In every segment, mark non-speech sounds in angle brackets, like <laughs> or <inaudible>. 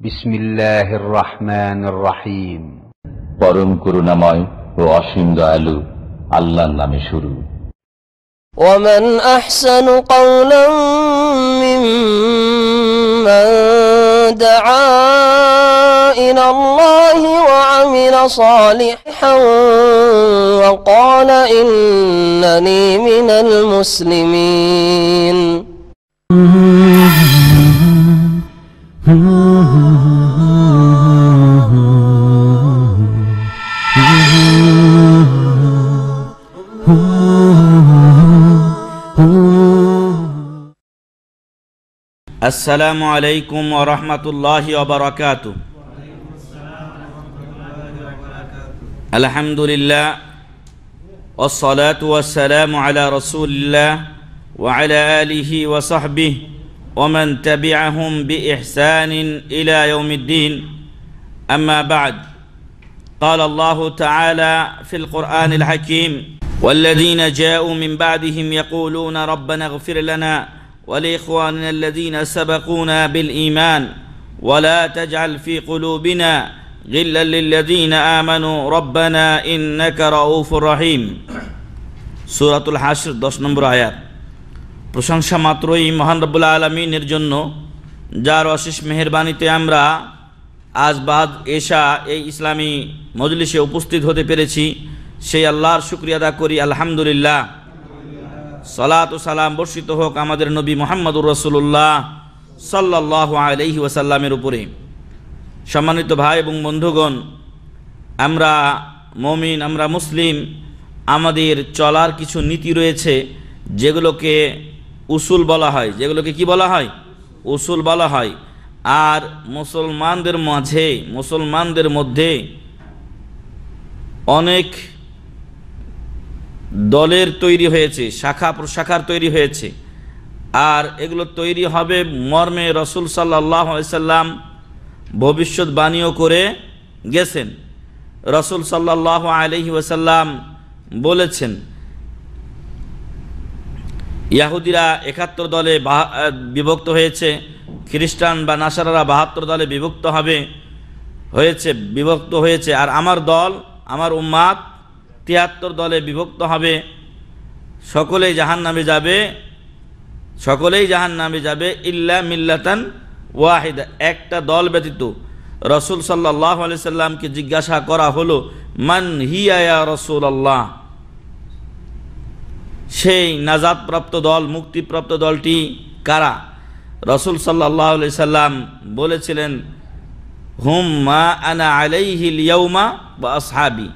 بسم الله الرحمن الرحيم পরম করুণাময় ও অসীম দয়ালু আল্লাহর নামে شروع ومن احسن قولا ممن دعا الى الله وعمل صالحا وقال انني من المسلمين <laughs> السلام عليكم ورحمة الله وبركاته الحمد لله والصلاة والسلام على رسول الله وعلى آله وصحبه ومن تبعهم بإحسان إلى يوم الدين أما بعد قال الله تعالى في القرآن الحكيم والذين جاءوا من بعدهم يقولون ربنا اغفر لنا ولإخواننا الذين سبقونا بالإيمان ولا تجعل في قلوبنا غلا للذين آمنوا ربنا إنك رؤوف رحيم সুরাতুল হাসর দশ নম্বর আয়াত প্রশংসা মাত্রই মহান রব্বুল্লা আলমিনের জন্য যার অশেষ মেহরবানিতে আমরা আজ বাদ এশা এই ইসলামী মজলিসে উপস্থিত হতে পেরেছি সেই আল্লাহর শুক্রিয়া আদা করি আলহামদুলিল্লাহ সলাত সালাম বর্ষিত হোক আমাদের নবী মোহাম্মদুর রসুল্লাহ সাল্লাহ আলহি ওয়াসাল্লামের উপরে সম্মানিত ভাই এবং বন্ধুগণ আমরা মমিন আমরা মুসলিম আমাদের চলার কিছু নীতি রয়েছে যেগুলোকে উসুল বলা হয় যেগুলোকে কি বলা হয় উসুল বলা হয় আর মুসলমানদের মাঝে মুসলমানদের মধ্যে অনেক দলের তৈরি হয়েছে শাখা প্রশাখার তৈরি হয়েছে আর এগুলো তৈরি হবে মর্মে রসুল সাল্লাম ভবিষ্যৎবাণীও করে গেছেন রসুল সাল্লাহ আলহি ওসাল্লাম বলেছেন ইয়াহুদিরা একাত্তর দলে বিভক্ত হয়েছে খ্রিস্টান বা নাসারারা বাহাত্তর দলে বিভক্ত হবে হয়েছে বিভক্ত হয়েছে আর আমার দল আমার উম্মাদ তিয়াত্তর দলে বিভক্ত হবে সকলেই জাহান নামে যাবে সকলেই জাহান নামে যাবে ইল্লা মিল্লাতান ওয়াহিদা একটা দল ব্যতীত রসুল সাল্লাহ আলি সাল্লামকে জিজ্ঞাসা করা হলো মান হিয়া রসুল আল্লাহ সেই নাজাদপ্রাপ্ত দল মুক্তিপ্রাপ্ত দলটি কারা রসুল সাল্লাহ আলি সাল্লাম বলেছিলেন হুম মা আনা আলাইহিল ইয়ৌমা বা আসহাবি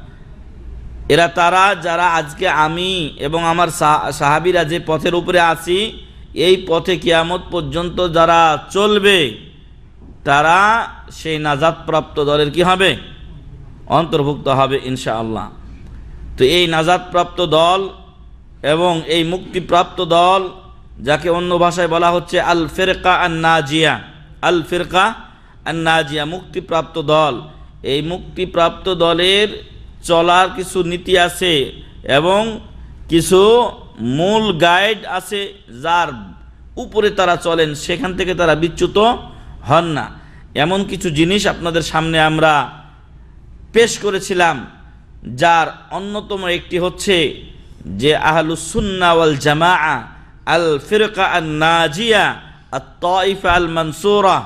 এরা তারা যারা আজকে আমি এবং আমার সাহাবিরা যে পথের উপরে আছি এই পথে কিয়ামত পর্যন্ত যারা চলবে তারা সেই নাজাদপ্রাপ্ত দলের কি হবে অন্তর্ভুক্ত হবে ইনশাআল্লাহ তো এই নাজাদপ্রাপ্ত দল এবং এই মুক্তিপ্রাপ্ত দল যাকে অন্য ভাষায় বলা হচ্ছে আল ফেরকা আন নাজিয়া আল ফেরকা আন নাজিয়া মুক্তিপ্রাপ্ত দল এই মুক্তিপ্রাপ্ত দলের চলার কিছু নীতি আছে এবং কিছু মূল গাইড আছে যার উপরে তারা চলেন সেখান থেকে তারা বিচ্যুত হন না এমন কিছু জিনিস আপনাদের সামনে আমরা পেশ করেছিলাম যার অন্যতম একটি হচ্ছে যে আহলুসুন্নাওয়াল জামা আল ফিরকা আল নাজিয়া আর তইফা আল মানসুরা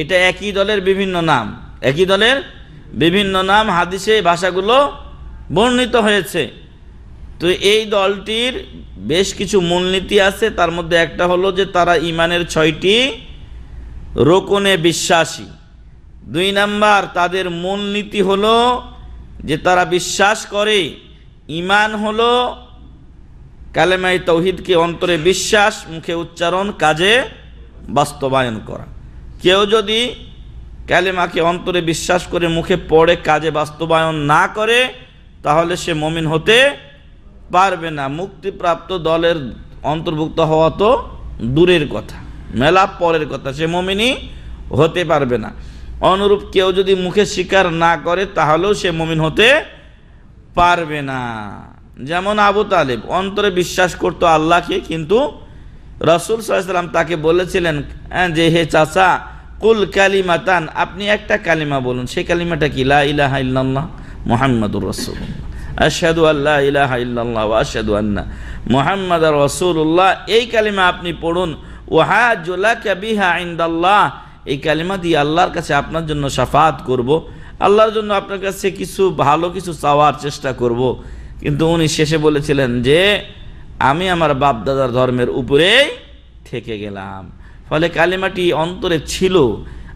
এটা একই দলের বিভিন্ন নাম একই দলের বিভিন্ন নাম হাদিসে এই ভাষাগুলো বর্ণিত হয়েছে তো এই দলটির বেশ কিছু মূলনীতি আছে তার মধ্যে একটা হলো যে তারা ইমানের ছয়টি রোকনে বিশ্বাসী দুই নাম্বার তাদের মূলনীতি হলো যে তারা বিশ্বাস করে ইমান হলো কালেমাই তৌহিদকে অন্তরে বিশ্বাস মুখে উচ্চারণ কাজে বাস্তবায়ন করা কেউ যদি ক্যালেমাকে অন্তরে বিশ্বাস করে মুখে পড়ে কাজে বাস্তবায়ন না করে তাহলে সে মমিন হতে পারবে না মুক্তিপ্রাপ্ত দলের অন্তর্ভুক্ত হওয়া তো দূরের কথা মেলা পরের কথা সে মমিনই হতে পারবে না অনুরূপ কেউ যদি মুখে স্বীকার না করে তাহলেও সে মমিন হতে পারবে না যেমন আবু তালেব অন্তরে বিশ্বাস করত আল্লাহকে কিন্তু রসুল সাল্লাম তাকে বলেছিলেন হ্যাঁ, যে হে চাচা কুল কালিমাতান আপনি একটা কালিমা বলুন সেই কালিমাটা কি লা ইলাহা ইল্লাল্লাহ মোহাম্মদুর রসুল্লাহ আশাদু আল্লাহ ইলাহা ইল্লাল্লাহ আশহাদু আন্না মোহাম্মদ রাসূলুল্লাহ এই কালিমা আপনি পড়ুন ওহা জোলা বিহা ইনদাল্লাহ এই কালিমা দিয়ে আল্লাহর কাছে আপনার জন্য সাফাত করব। আল্লাহর জন্য আপনার কাছে কিছু ভালো কিছু চাওয়ার চেষ্টা করব। কিন্তু উনি শেষে বলেছিলেন যে আমি আমার বাপ দাদার ধর্মের উপরেই থেকে গেলাম ফলে কালিমাটি অন্তরে ছিল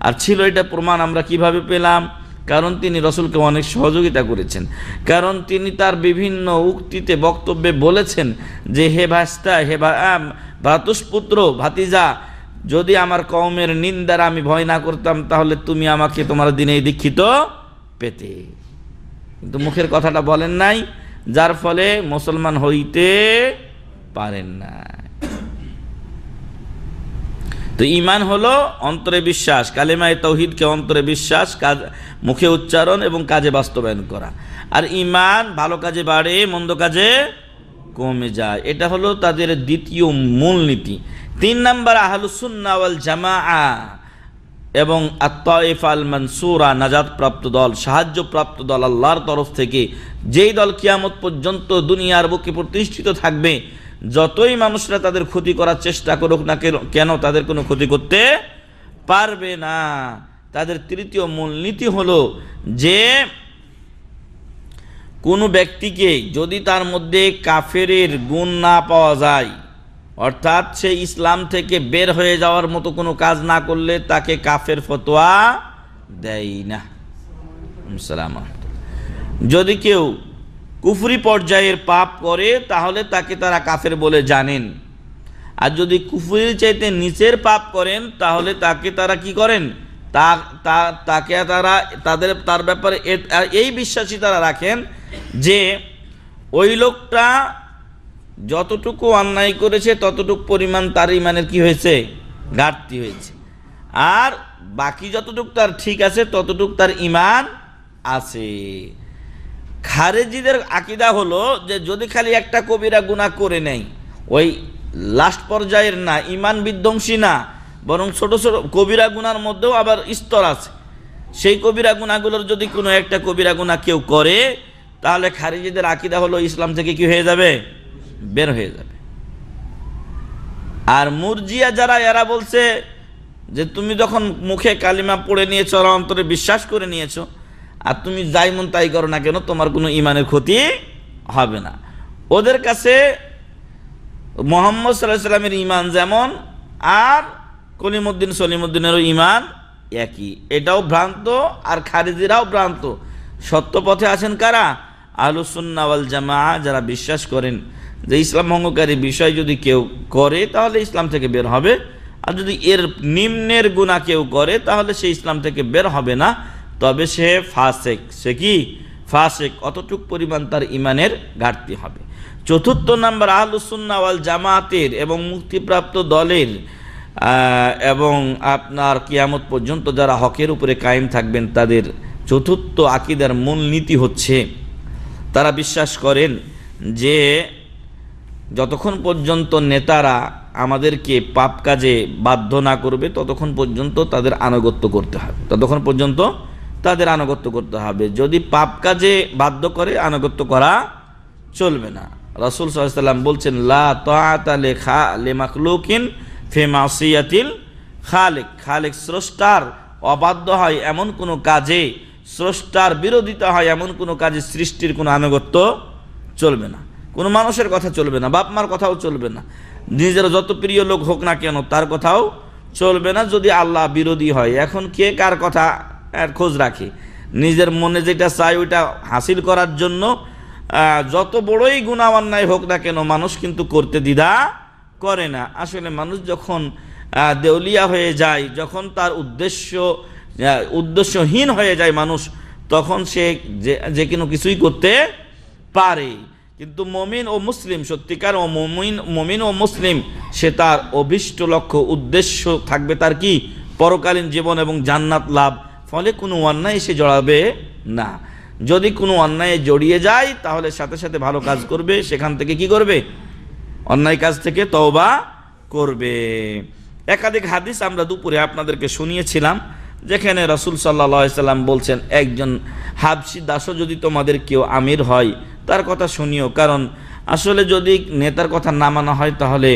আর ছিল এটা প্রমাণ আমরা কিভাবে পেলাম কারণ তিনি রসুলকে অনেক সহযোগিতা করেছেন কারণ তিনি তার বিভিন্ন উক্তিতে বক্তব্যে বলেছেন যে হে ভাস্তা হে ভ্রাতুষ্পুত্র ভাতিজা যদি আমার কমের নিন্দার আমি ভয় না করতাম তাহলে তুমি আমাকে তোমার দিনে দীক্ষিত পেতে কিন্তু মুখের কথাটা বলেন নাই যার ফলে মুসলমান হইতে পারেন না তো ইমান হলো অন্তরে বিশ্বাস কালিমায় তৌহিদকে অন্তরে বিশ্বাস কাজ মুখে উচ্চারণ এবং কাজে বাস্তবায়ন করা আর ইমান ভালো কাজে বাড়ে মন্দ কাজে কমে যায় এটা হলো তাদের দ্বিতীয় মূলনীতি তিন নম্বর আহলুসুন্নাওয়াল জামা এবং আত্তাইফ আল মনসুরা নাজাদপ্রাপ্ত দল সাহায্যপ্রাপ্ত দল আল্লাহর তরফ থেকে যেই দল কিয়ামত পর্যন্ত দুনিয়ার বুকে প্রতিষ্ঠিত থাকবে যতই মানুষরা তাদের ক্ষতি করার চেষ্টা করুক না কেন তাদের কোনো ক্ষতি করতে পারবে না তাদের তৃতীয় মূলনীতি হলো যে কোনো ব্যক্তিকে যদি তার মধ্যে কাফেরের গুণ না পাওয়া যায় অর্থাৎ সে ইসলাম থেকে বের হয়ে যাওয়ার মতো কোনো কাজ না করলে তাকে কাফের ফতোয়া দেয় না যদি কেউ কুফরি পর্যায়ের পাপ করে তাহলে তাকে তারা কাফের বলে জানেন আর যদি কুফুরির চাইতে নিচের পাপ করেন তাহলে তাকে তারা কি করেন তা তাকে তারা তাদের তার ব্যাপারে এই বিশ্বাসই তারা রাখেন যে ওই লোকটা যতটুকু অন্যায় করেছে ততটুকু পরিমাণ তার ইমানের কি হয়েছে ঘাটতি হয়েছে আর বাকি যতটুক তার ঠিক আছে ততটুক তার ইমান আছে খারেজিদের আকিদা হলো যে যদি খালি একটা কবিরা গুণা করে নেই ওই লাস্ট পর্যায়ের না ইমান বিধ্বংসী না বরং ছোট ছোট কবিরা গুনার মধ্যেও আবার স্তর আছে সেই কবিরা গুণাগুলোর যদি কোনো একটা কবিরা গুণা কেউ করে তাহলে খারিজিদের আকিদা হলো ইসলাম থেকে কি হয়ে যাবে বের হয়ে যাবে আর মুরজিয়া যারা এরা বলছে যে তুমি যখন মুখে কালিমা পড়ে নিয়েছো আর অন্তরে বিশ্বাস করে নিয়েছো আর তুমি যাই মন তাই করো না কেন তোমার কোনো ইমানের ক্ষতি হবে না ওদের কাছে মোহাম্মদ সাল্লাহ সাল্লামের ইমান যেমন আর কলিমুদ্দিন সলিমুদ্দিনেরও ইমান একই এটাও ভ্রান্ত আর খারিজিরাও ভ্রান্ত সত্য পথে আছেন কারা আলুসুন্নাওয়াল জামা যারা বিশ্বাস করেন যে ইসলাম ভঙ্গকারী বিষয় যদি কেউ করে তাহলে ইসলাম থেকে বের হবে আর যদি এর নিম্নের গুণা কেউ করে তাহলে সে ইসলাম থেকে বের হবে না তবে সে ফাসেক সে কি ফাসেক অতটুক পরিমাণ তার ইমানের ঘাটতি হবে চতুর্থ নাম্বার আহলুসুন্নাওয়াল জামাতের এবং মুক্তিপ্রাপ্ত দলের এবং আপনার কিয়ামত পর্যন্ত যারা হকের উপরে কায়েম থাকবেন তাদের চতুর্থ আকিদার মূলনীতি হচ্ছে তারা বিশ্বাস করেন যে যতক্ষণ পর্যন্ত নেতারা আমাদেরকে পাপ কাজে বাধ্য না করবে ততক্ষণ পর্যন্ত তাদের আনুগত্য করতে হবে ততক্ষণ পর্যন্ত তাদের আনুগত্য করতে হবে যদি পাপ কাজে বাধ্য করে আনুগত্য করা চলবে না রাসুল সাল্লাম বলছেন লা তালে খা লে মাখলুকিন ফেমাসিয়াতিল খালেক খালেক স্রষ্টার অবাধ্য হয় এমন কোনো কাজে স্রষ্টার বিরোধিতা হয় এমন কোনো কাজে সৃষ্টির কোনো আনুগত্য চলবে না কোনো মানুষের কথা চলবে না বাপ মার কথাও চলবে না নিজের যত প্রিয় লোক হোক না কেন তার কথাও চলবে না যদি আল্লাহ বিরোধী হয় এখন কে কার কথা খোঁজ রাখি নিজের মনে যেটা চাই ওইটা হাসিল করার জন্য যত বড়ই গুণা হোক না কেন মানুষ কিন্তু করতে দ্বিধা করে না আসলে মানুষ যখন দেউলিয়া হয়ে যায় যখন তার উদ্দেশ্য উদ্দেশ্যহীন হয়ে যায় মানুষ তখন সে যে কোনো কিছুই করতে পারে কিন্তু মমিন ও মুসলিম সত্যিকার ও মমিন মমিন ও মুসলিম সে তার অভিষ্ট লক্ষ্য উদ্দেশ্য থাকবে তার কি পরকালীন জীবন এবং জান্নাত লাভ ফলে কোনো অন্যায় সে জড়াবে না যদি কোনো অন্যায়ে জড়িয়ে যায় তাহলে সাথে সাথে ভালো কাজ করবে সেখান থেকে কি করবে অন্যায় কাজ থেকে তওবা করবে একাধিক হাদিস আমরা দুপুরে আপনাদেরকে শুনিয়েছিলাম যেখানে রসুল সাল্লা সাল্লাম বলছেন একজন হাবসি দাসও যদি তোমাদের কেউ আমির হয় তার কথা শুনিও কারণ আসলে যদি নেতার কথা না মানা হয় তাহলে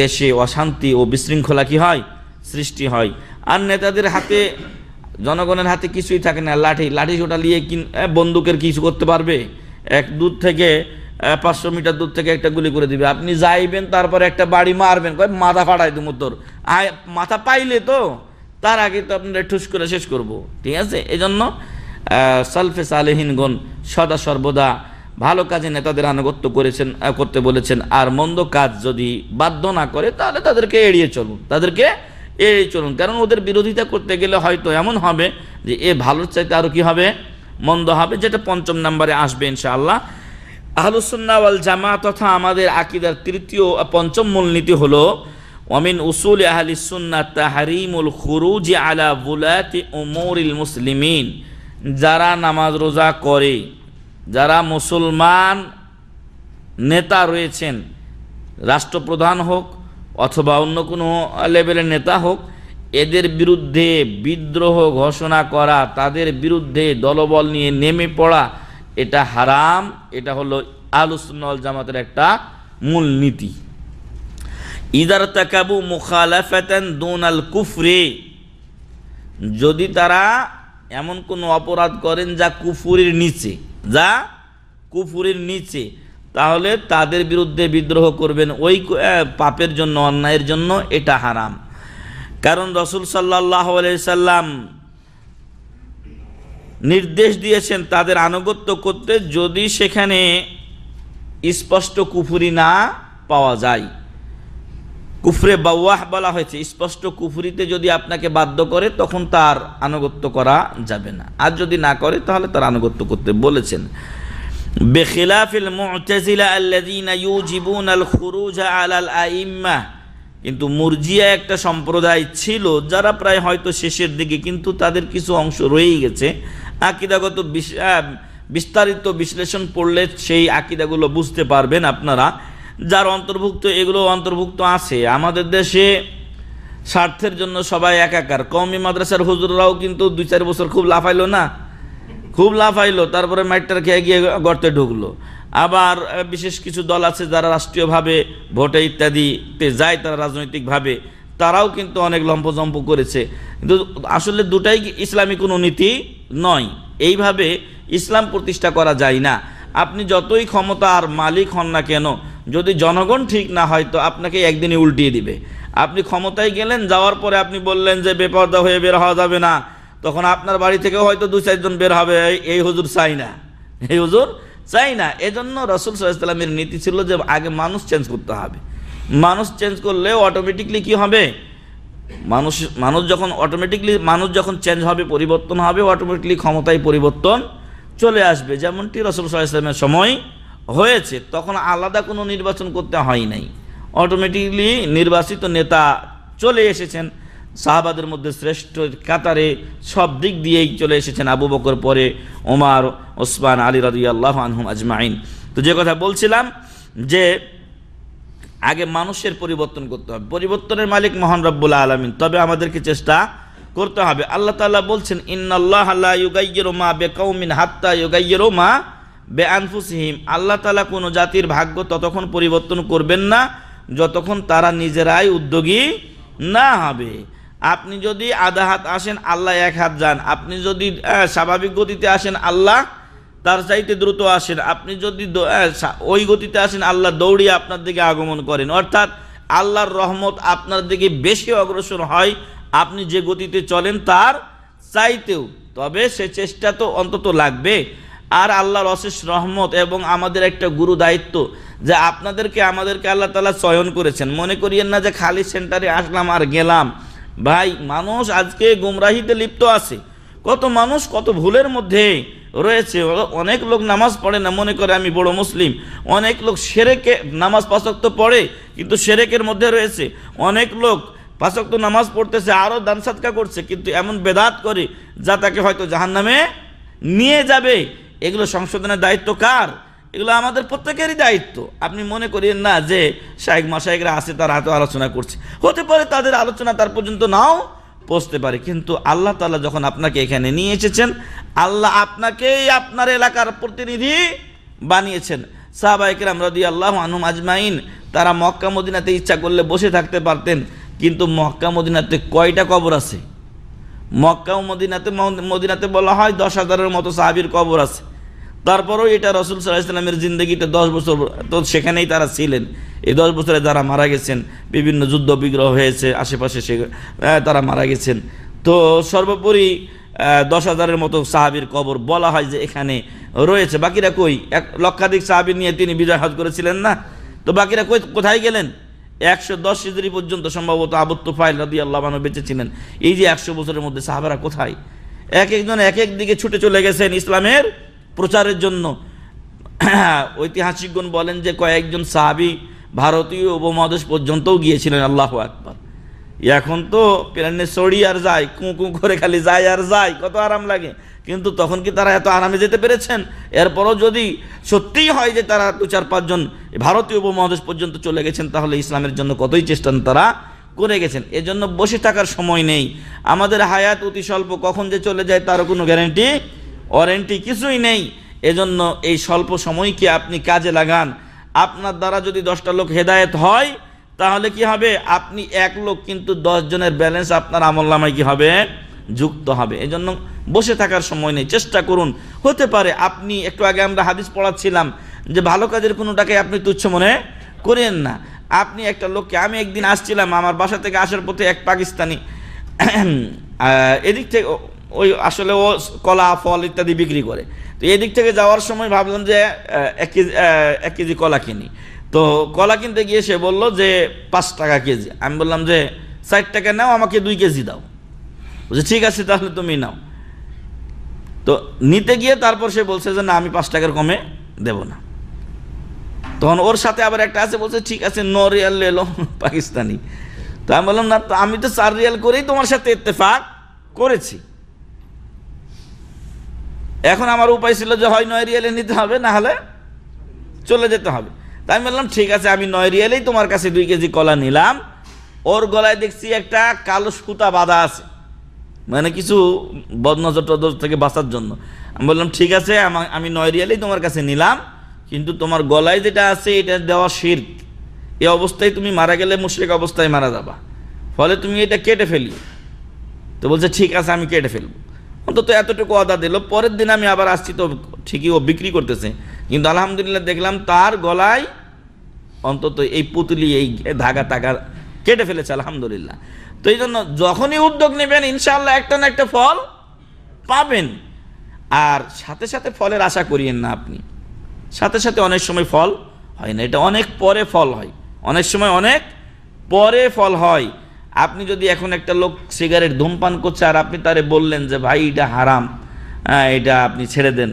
দেশে অশান্তি ও বিশৃঙ্খলা কি হয় সৃষ্টি হয় আর নেতাদের হাতে জনগণের হাতে কিছুই থাকে না লাঠি লাঠি ছোটা নিয়ে কি বন্দুকের কিছু করতে পারবে এক দূর থেকে পাঁচশো মিটার দূর থেকে একটা গুলি করে দিবে আপনি যাইবেন তারপর একটা বাড়ি মারবেন কয় মাথা ফাটাই দেবো তোর আয় মাথা পাইলে তো তার আগে তো আপনারা ঠুস করে শেষ করব ঠিক আছে এই জন্য সালফে সালেহীনগণ সদা সর্বদা ভালো কাজে নেতাদের আনুগত্য করেছেন করতে বলেছেন আর মন্দ কাজ যদি বাধ্য না করে তাহলে তাদেরকে এড়িয়ে চলুন তাদেরকে এই চলুন কারণ ওদের বিরোধিতা করতে গেলে হয়তো এমন হবে যে এ ভালোর চাইতে আরও কি হবে মন্দ হবে যেটা পঞ্চম নাম্বারে আসবে ইনশাআল্লাহ ওয়াল জামা তথা আমাদের আকিদার তৃতীয় পঞ্চম মূলনীতি হলো ওমিন উসুল আহলি সুন্না তাহারিমুল খুরুজ আলা বুলাতি উমরিল মুসলিমিন যারা নামাজ রোজা করে যারা মুসলমান নেতা রয়েছেন রাষ্ট্রপ্রধান হোক অথবা অন্য কোনো লেভেলের নেতা হোক এদের বিরুদ্ধে বিদ্রোহ ঘোষণা করা তাদের বিরুদ্ধে দলবল নিয়ে নেমে পড়া এটা হারাম এটা হলো আলুসুল জামাতের একটা মূল নীতি ইদার তাকাবু মুখালাফাতান দুন আল কুফরে যদি তারা এমন কোনো অপরাধ করেন যা কুফুরের নিচে যা কুফুরের নিচে তাহলে তাদের বিরুদ্ধে বিদ্রোহ করবেন ওই পাপের জন্য অন্যায়ের জন্য এটা হারাম কারণ রসুল সাল্লাহ সাল্লাম নির্দেশ দিয়েছেন তাদের আনুগত্য করতে যদি সেখানে স্পষ্ট কুফুরি না পাওয়া যায় কুফরে বাওয়াহ বলা হয়েছে স্পষ্ট কুফুরিতে যদি আপনাকে বাধ্য করে তখন তার আনুগত্য করা যাবে না আর যদি না করে তাহলে তার আনুগত্য করতে বলেছেন بخلاف المعتزلة الذين يوجبون الخروج على الأئمة কিন্তু মুরজিয়া একটা সম্প্রদায় ছিল যারা প্রায় হয়তো শেষের দিকে কিন্তু তাদের কিছু অংশ রয়েই গেছে আকিদাগত বিস্তারিত বিশ্লেষণ পড়লে সেই আকিদাগুলো বুঝতে পারবেন আপনারা যার অন্তর্ভুক্ত এগুলো অন্তর্ভুক্ত আছে আমাদের দেশে স্বার্থের জন্য সবাই একাকার কমি মাদ্রাসার হুজুররাও কিন্তু দুই চার বছর খুব লাফাইলো না খুব লাফাইলো তারপরে মাইটটার খেয়ে গিয়ে গর্তে ঢুকলো আবার বিশেষ কিছু দল আছে যারা রাষ্ট্রীয়ভাবে ভোটে ইত্যাদিতে যায় তারা রাজনৈতিকভাবে তারাও কিন্তু অনেক লম্পজম্প করেছে কিন্তু আসলে দুটাই ইসলামী কোনো নীতি নয় এইভাবে ইসলাম প্রতিষ্ঠা করা যায় না আপনি যতই ক্ষমতার মালিক হন না কেন যদি জনগণ ঠিক না হয় তো আপনাকে একদিনই উল্টিয়ে দিবে আপনি ক্ষমতায় গেলেন যাওয়ার পরে আপনি বললেন যে বেপর্দা হয়ে বের হওয়া যাবে না তখন আপনার বাড়ি থেকে হয়তো দু চারজন বের হবে এই হুজুর চাই না এই হুজুর চাই না এজন্য রসুল সাল্লামের নীতি ছিল যে আগে মানুষ চেঞ্জ করতে হবে মানুষ চেঞ্জ করলে অটোমেটিকলি কি হবে মানুষ মানুষ যখন অটোমেটিকলি মানুষ যখন চেঞ্জ হবে পরিবর্তন হবে অটোমেটিকলি ক্ষমতায় পরিবর্তন চলে আসবে যেমনটি রসুল সাল্লামের সময় হয়েছে তখন আলাদা কোনো নির্বাচন করতে হয় নাই অটোমেটিকলি নির্বাচিত নেতা চলে এসেছেন সাহাবাদের মধ্যে শ্রেষ্ঠ কাতারে সব দিক দিয়েই চলে এসেছেন আবু বকর পরে ওমার ওসমান আলী রাজি আল্লাহ আনহুম আজমাইন তো যে কথা বলছিলাম যে আগে মানুষের পরিবর্তন করতে হবে পরিবর্তনের মালিক মহান রব্বুল আলমিন তবে আমাদেরকে চেষ্টা করতে হবে আল্লাহ তাল্লাহ বলছেন ইন্নাল্লাহ লা ইউগাইয়িরু হাত্তা ইউগাইয়িরু বে বেআনফুসিহিম আল্লাহ তালা কোনো জাতির ভাগ্য ততক্ষণ পরিবর্তন করবেন না যতক্ষণ তারা নিজেরাই উদ্যোগী না হবে আপনি যদি আধা হাত আসেন আল্লাহ এক হাত যান আপনি যদি স্বাভাবিক গতিতে আসেন আল্লাহ তার চাইতে দ্রুত আসেন আপনি যদি ওই গতিতে আসেন আল্লাহ দৌড়িয়ে আপনার দিকে আগমন করেন অর্থাৎ আল্লাহর রহমত আপনার দিকে বেশি অগ্রসর হয় আপনি যে গতিতে চলেন তার চাইতেও তবে সে চেষ্টা তো অন্তত লাগবে আর আল্লাহর অশেষ রহমত এবং আমাদের একটা গুরু দায়িত্ব যে আপনাদেরকে আমাদেরকে আল্লাহ তালা চয়ন করেছেন মনে করিয়েন না যে খালি সেন্টারে আসলাম আর গেলাম ভাই মানুষ আজকে গুমরাহিতে লিপ্ত আছে কত মানুষ কত ভুলের মধ্যে রয়েছে অনেক লোক নামাজ পড়ে না মনে করে আমি বড় মুসলিম অনেক লোক সেরেকে নামাজ পাশক্ত পড়ে কিন্তু সেরেকের মধ্যে রয়েছে অনেক লোক পাশক্ত নামাজ পড়তেছে আরও দান সাতকা করছে কিন্তু এমন বেদাত করে যা তাকে হয়তো জাহান নামে নিয়ে যাবে এগুলো সংশোধনের দায়িত্ব কার এগুলো আমাদের প্রত্যেকেরই দায়িত্ব আপনি মনে করিয়েন না যে শাহেক মাসাহেকরা আছে তার হাতে আলোচনা করছে হতে পারে তাদের আলোচনা তার পর্যন্ত নাও পৌঁছতে পারে কিন্তু আল্লাহ তালা যখন আপনাকে এখানে নিয়ে এসেছেন আল্লাহ আপনাকেই আপনার এলাকার প্রতিনিধি বানিয়েছেন সাহাবাইকের রদি আল্লাহ আনুম আজমাইন তারা মক্কা মদিনাতে ইচ্ছা করলে বসে থাকতে পারতেন কিন্তু মক্কা মদিনাতে কয়টা কবর আছে মক্কা মদিনাতে মদিনাতে বলা হয় দশ হাজারের মতো সাহাবির কবর আছে তারপরও এটা রসুল সাল্লাহ ইসলামের জিন্দগিতে দশ বছর তো সেখানেই তারা ছিলেন এই দশ বছরে যারা মারা গেছেন বিভিন্ন যুদ্ধ বিগ্রহ হয়েছে আশেপাশে সে তারা মারা গেছেন তো সর্বোপরি দশ হাজারের মতো সাহাবির কবর বলা হয় যে এখানে রয়েছে বাকিরা কই এক লক্ষাধিক সাহাবি নিয়ে তিনি বিজয় হাত করেছিলেন না তো বাকিরা কই কোথায় গেলেন একশো দশ সিজরি পর্যন্ত সম্ভবত আবুত্ত ফাইল রাদি আল্লাহানু বেঁচে ছিলেন এই যে একশো বছরের মধ্যে সাহাবারা কোথায় এক একজন এক এক দিকে ছুটে চলে গেছেন ইসলামের প্রচারের জন্য ঐতিহাসিকগণ বলেন যে কয়েকজন সাহাবি ভারতীয় উপমহাদেশ পর্যন্তও গিয়েছিলেন আল্লাহ আকবার এখন তো প্লেনে সরি আর যায় কুঁ কুঁ করে খালি যায় আর যায় কত আরাম লাগে কিন্তু তখন কি তারা এত আরামে যেতে পেরেছেন এরপরও যদি সত্যিই হয় যে তারা দু চার পাঁচজন ভারতীয় উপমহাদেশ পর্যন্ত চলে গেছেন তাহলে ইসলামের জন্য কতই চেষ্টা তারা করে গেছেন এজন্য বসে থাকার সময় নেই আমাদের হায়াত অতি স্বল্প কখন যে চলে যায় তারও কোনো গ্যারেন্টি ওয়ারেন্টি কিছুই নেই এজন্য এই স্বল্প সময়কে আপনি কাজে লাগান আপনার দ্বারা যদি দশটা লোক হেদায়েত হয় তাহলে কি হবে আপনি এক লোক কিন্তু জনের ব্যালেন্স আপনার আমল্লামায় কি হবে যুক্ত হবে এজন্য বসে থাকার সময় নেই চেষ্টা করুন হতে পারে আপনি একটু আগে আমরা হাদিস পড়াচ্ছিলাম যে ভালো কাজের কোনোটাকে আপনি তুচ্ছ মনে করেন না আপনি একটা লোককে আমি একদিন আসছিলাম আমার বাসা থেকে আসার পথে এক পাকিস্তানি <clears throat> এদিক থেকে ওই আসলে ও কলা ফল ইত্যাদি বিক্রি করে তো এদিক থেকে যাওয়ার সময় ভাবলাম যে এক কেজি এক কেজি কলা কিনি তো কলা কিনতে গিয়ে সে বলল যে পাঁচ টাকা কেজি আমি বললাম যে ষাট টাকা নাও আমাকে দুই কেজি দাও বলছে ঠিক আছে তাহলে তুমি নাও তো নিতে গিয়ে তারপর সে বলছে যে না আমি পাঁচ টাকার কমে দেব না তখন ওর সাথে আবার একটা আছে বলছে ঠিক আছে ন রিয়াল এলো পাকিস্তানি তো আমি বললাম না আমি তো চার রিয়াল করেই তোমার সাথে ইত্তেফাক করেছি এখন আমার উপায় ছিল যে হয় নয় রিয়ালে নিতে হবে না হলে চলে যেতে হবে তাই আমি বললাম ঠিক আছে আমি নয় রিয়ালেই তোমার কাছে দুই কেজি কলা নিলাম ওর গলায় দেখছি একটা কালো সুতা বাঁধা আছে মানে কিছু বদনজর টদর থেকে বাঁচার জন্য আমি বললাম ঠিক আছে আমি নয় রিয়ালেই তোমার কাছে নিলাম কিন্তু তোমার গলায় যেটা আছে এটা দেওয়া শির এ অবস্থায় তুমি মারা গেলে মুশ্রিক অবস্থায় মারা যাবা ফলে তুমি এটা কেটে ফেলি তো বলছে ঠিক আছে আমি কেটে ফেলবো অন্তত এতটুকু অদা দিল পরের দিন আমি আবার আসছি তো ঠিকই ও বিক্রি করতেছে কিন্তু আলহামদুলিল্লাহ দেখলাম তার গলায় অন্তত এই পুতুলি এই ধাগা টাগা কেটে ফেলেছে আলহামদুলিল্লাহ তো এই জন্য যখনই উদ্যোগ নেবেন ইনশাল্লাহ একটা না একটা ফল পাবেন আর সাথে সাথে ফলের আশা করিয়েন না আপনি সাথে সাথে অনেক সময় ফল হয় না এটা অনেক পরে ফল হয় অনেক সময় অনেক পরে ফল হয় আপনি যদি এখন একটা লোক সিগারেট ধূমপান করছে আর আপনি তারে বললেন যে ভাই এটা হারাম হ্যাঁ, এটা আপনি ছেড়ে দেন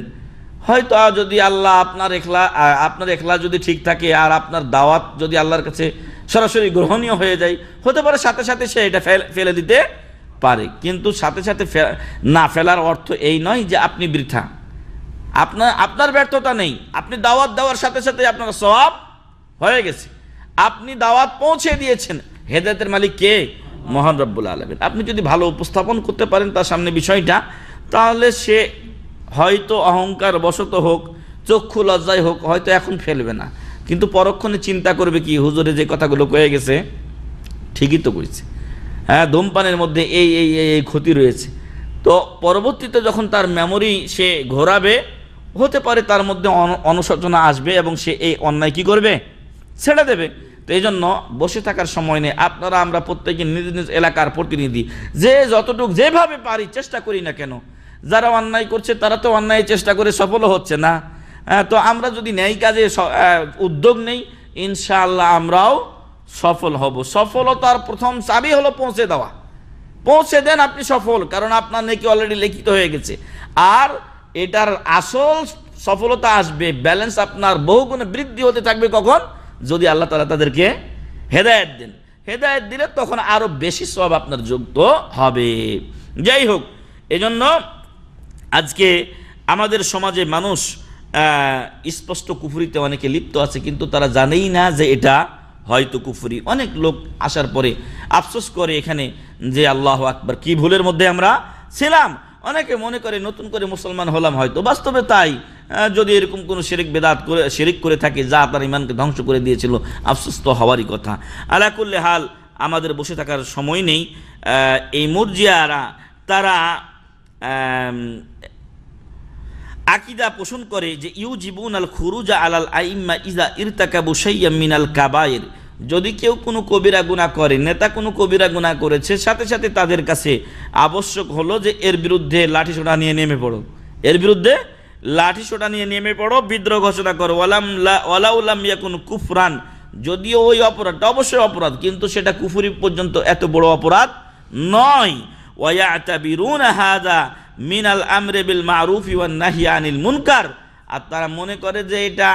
হয়তো যদি আল্লাহ আপনার এখলা আপনার এখলা যদি ঠিক থাকে আর আপনার দাওয়াত যদি আল্লাহর কাছে সরাসরি গ্রহণীয় হয়ে যায় হতে পারে সাথে সাথে সে এটা ফেলে দিতে পারে কিন্তু সাথে সাথে না ফেলার অর্থ এই নয় যে আপনি বৃথা আপনার আপনার ব্যর্থতা নেই আপনি দাওয়াত দেওয়ার সাথে সাথে আপনার স্বভাব হয়ে গেছে আপনি দাওয়াত পৌঁছে দিয়েছেন হেদায়তের মালিক কে মহান রব্বুল আলমিন আপনি যদি ভালো উপস্থাপন করতে পারেন তার সামনে বিষয়টা তাহলে সে হয়তো অহংকার বশত হোক চক্ষু লজ্জায় হোক হয়তো এখন ফেলবে না কিন্তু পরক্ষণে চিন্তা করবে কি হুজুরে যে কথাগুলো কয়ে গেছে ঠিকই তো করেছে হ্যাঁ ধূমপানের মধ্যে এই এই এই ক্ষতি রয়েছে তো পরবর্তীতে যখন তার মেমোরি সে ঘোরাবে হতে পারে তার মধ্যে অনুশোচনা আসবে এবং সে এই অন্যায় কি করবে ছেড়ে দেবে তো এই জন্য বসে থাকার সময় নেই আপনারা আমরা প্রত্যেকে নিজ নিজ এলাকার প্রতিনিধি যে যতটুক যেভাবে পারি চেষ্টা করি না কেন যারা অন্যায় করছে তারা তো অন্যায় চেষ্টা করে সফল হচ্ছে না হ্যাঁ, তো আমরা যদি ন্যায় কাজে উদ্যোগ নেই ইনশাআল্লাহ আমরাও সফল হব সফলতার প্রথম চাবি হলো পৌঁছে দেওয়া পৌঁছে দেন আপনি সফল কারণ আপনার নেকি অলরেডি লিখিত হয়ে গেছে আর এটার আসল সফলতা আসবে ব্যালেন্স আপনার বহুগুণে বৃদ্ধি হতে থাকবে কখন যদি আল্লাহ তালা তাদেরকে হেদায়ত দেন হেদায়ত দিলে তখন আরও বেশি সব আপনার যুক্ত হবে যাই হোক এজন্য আজকে আমাদের সমাজে মানুষ স্পষ্ট কুফুরিতে অনেকে লিপ্ত আছে কিন্তু তারা জানেই না যে এটা হয়তো কুফুরি অনেক লোক আসার পরে আফসোস করে এখানে যে আল্লাহ আকবার কি ভুলের মধ্যে আমরা ছিলাম অনেকে মনে করে নতুন করে মুসলমান হলাম হয়তো বাস্তবে তাই যদি এরকম কোনো শিরিক বেদাত করে শেরিক করে থাকে যা তার ইমানকে ধ্বংস করে দিয়েছিল আফসোস তো হওয়ারই কথা আলাকুল্লে হাল আমাদের বসে থাকার সময় নেই এই মুরজিয়ারা তারা আকিদা পোষণ করে যে ইউ জীবন আল খুরুজা আলাল আইম্মা ইজা ইরতাকা বুসাইয়া আল কাবায়ের যদি কেউ কোনো কবিরা গুণা করে নেতা কোনো কবিরা গুণা করেছে সাথে সাথে তাদের কাছে আবশ্যক হলো যে এর বিরুদ্ধে লাঠি সোনা নিয়ে নেমে পড়ো এর বিরুদ্ধে লাঠি সোটা নিয়ে নেমে পড়ো বিদ্রোহ ঘোষণা করো ওলাম ওলাউলাম ইয়াকুন কুফরান যদিও ওই অপরাধটা অবশ্যই অপরাধ কিন্তু সেটা কুফুরি পর্যন্ত এত বড় অপরাধ নয় ওয়া ওয়াবিরুন হাদা মিনাল আমরে বিল মারুফ ইওয়ান নাহি আনিল মুনকার আর তারা মনে করে যে এটা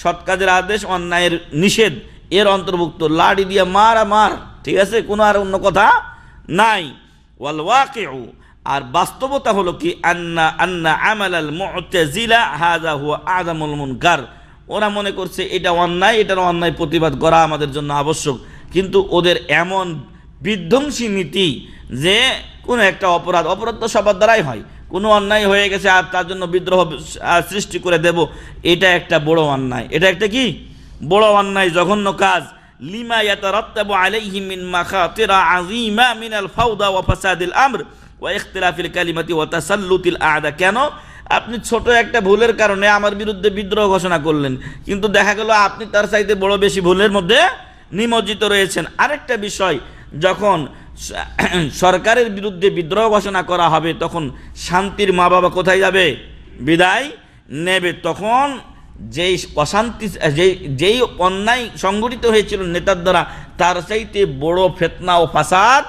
সৎ কাজের আদেশ অন্যায়ের নিষেধ এর অন্তর্ভুক্ত লাড়ি দিয়ে মার আর মার ঠিক আছে কোনো আর অন্য কথা নাই ওয়াল ওয়াকিউ আর বাস্তবতা হলো কি আন্না আন্না আমাল আল মুতাজিলা হাজা হুয়া আজামুল মুনকার ওরা মনে করছে এটা অন্যায় এটার অন্যায় প্রতিবাদ করা আমাদের জন্য আবশ্যক কিন্তু ওদের এমন বিধ্বংসী নীতি যে কোনো একটা অপরাধ অপরাধ তো সবার দ্বারাই হয় কোনো অন্যায় হয়ে গেছে আর তার জন্য বিদ্রোহ সৃষ্টি করে দেব এটা একটা বড় অন্যায় এটা একটা কি বড় অন্যায় জঘন্য কাজ লিমা ইয়াতারাত্তাবু আলাইহিম মিন মাখাতিরা আজিমা মিনাল ফাউদা ওয়া ফাসাদিল আমর ওয়াইখতলাফিল কালিমাতি ওয়াতাসাল্লুতিল আদা কেন আপনি ছোট একটা ভুলের কারণে আমার বিরুদ্ধে বিদ্রোহ ঘোষণা করলেন কিন্তু দেখা গেল আপনি তার চাইতে বড় বেশি ভুলের মধ্যে নিমজ্জিত রয়েছেন আরেকটা বিষয় যখন সরকারের বিরুদ্ধে বিদ্রোহ ঘোষণা করা হবে তখন শান্তির মা বাবা কোথায় যাবে বিদায় নেবে তখন যেই অশান্তি যেই যেই অন্যায় সংগঠিত হয়েছিল নেতার দ্বারা তার চাইতে বড় ফেতনা ও ফাসাদ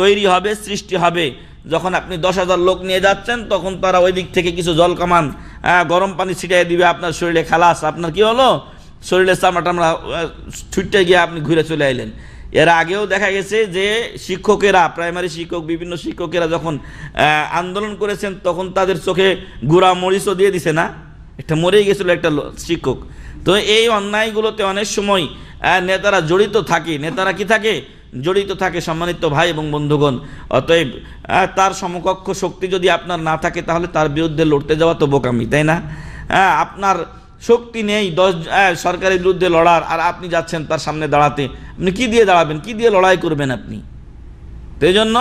তৈরি হবে সৃষ্টি হবে যখন আপনি দশ হাজার লোক নিয়ে যাচ্ছেন তখন তারা ওই দিক থেকে কিছু জল কামান হ্যাঁ, গরম পানি ছিটাই দিবে আপনার শরীরে খালাস আপনার কি হলো শরীরে চামড়া টামড়া ছুটতে গিয়ে আপনি ঘুরে চলে আইলেন এর আগেও দেখা গেছে যে শিক্ষকেরা প্রাইমারি শিক্ষক বিভিন্ন শিক্ষকেরা যখন আন্দোলন করেছেন তখন তাদের চোখে গুড়া মরিচও দিয়ে দিছে না একটা মরেই গেছিল একটা শিক্ষক তো এই অন্যায়গুলোতে অনেক সময় নেতারা জড়িত থাকে নেতারা কি থাকে জড়িত থাকে সম্মানিত ভাই এবং বন্ধুগণ অতএব তার সমকক্ষ শক্তি যদি আপনার না থাকে তাহলে তার বিরুদ্ধে লড়তে যাওয়া তো বোকামি তাই না আপনার শক্তি নেই দশ সরকারের বিরুদ্ধে লড়ার আর আপনি যাচ্ছেন তার সামনে দাঁড়াতে আপনি কী দিয়ে দাঁড়াবেন কী দিয়ে লড়াই করবেন আপনি তো এই জন্য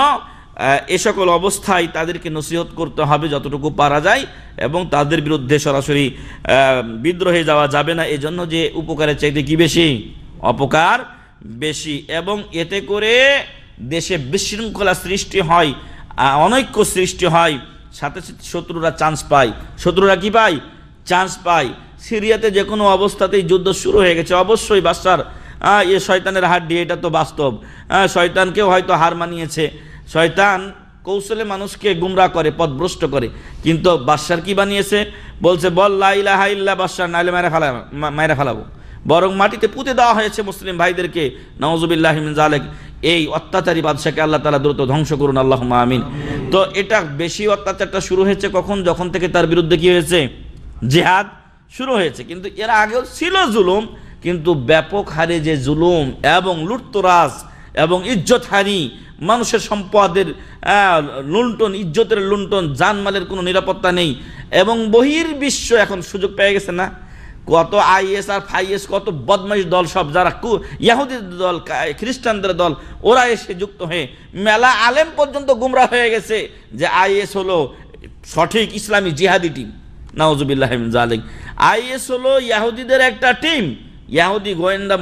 এ সকল অবস্থায় তাদেরকে নসিহত করতে হবে যতটুকু পারা যায় এবং তাদের বিরুদ্ধে সরাসরি বিদ্রোহে যাওয়া যাবে না এজন্য যে উপকারের চাইতে কী বেশি অপকার বেশি এবং এতে করে দেশে বিশৃঙ্খলা সৃষ্টি হয় অনৈক্য সৃষ্টি হয় সাথে সাথে শত্রুরা চান্স পায় শত্রুরা কি পায় চান্স পায় সিরিয়াতে যে কোনো অবস্থাতেই যুদ্ধ শুরু হয়ে গেছে অবশ্যই বাচ্চার এ শয়তানের হাত দিয়ে এটা তো বাস্তব শয়তানকেও হয়তো হার মানিয়েছে শয়তান কৌশলে মানুষকে গুমরা করে পথভ্রষ্ট করে কিন্তু বাদশার কি বানিয়েছে বলছে বল লাইলা হাইল্লা বাদশার নাইলে মেরা ফেলা মেরা ফেলাবো বরং মাটিতে পুঁতে দেওয়া হয়েছে মুসলিম ভাইদেরকে নওয়াজুবিল্লাহমিন জালেক এই অত্যাচারী বাদশাকে আল্লাহ তালা দ্রুত ধ্বংস করুন আল্লাহ আমিন তো এটা বেশি অত্যাচারটা শুরু হয়েছে কখন যখন থেকে তার বিরুদ্ধে কি হয়েছে জেহাদ শুরু হয়েছে কিন্তু এর আগেও ছিল জুলুম কিন্তু ব্যাপক হারে যে জুলুম এবং লুটতরাজ এবং ইজ্জত হারি মানুষের সম্পদের লুণ্ঠন ইজ্জতের লুণ্ঠন জানমালের কোনো নিরাপত্তা নেই এবং বহির্বিশ্ব এখন সুযোগ পেয়ে গেছে না কত আইএস আর ফাইএস কত বদমাইশ দল সব যারা কু ইয়াহুদির দল খ্রিস্টানদের দল ওরা এসে যুক্ত হয়ে মেলা আলেম পর্যন্ত গুমরা হয়ে গেছে যে আইএস হলো সঠিক ইসলামী জিহাদি টিম নওয়াজুবিল্লাহ জালিক আইএস হলো ইয়াহুদিদের একটা টিম ইয়াহুদি গোয়েন্দা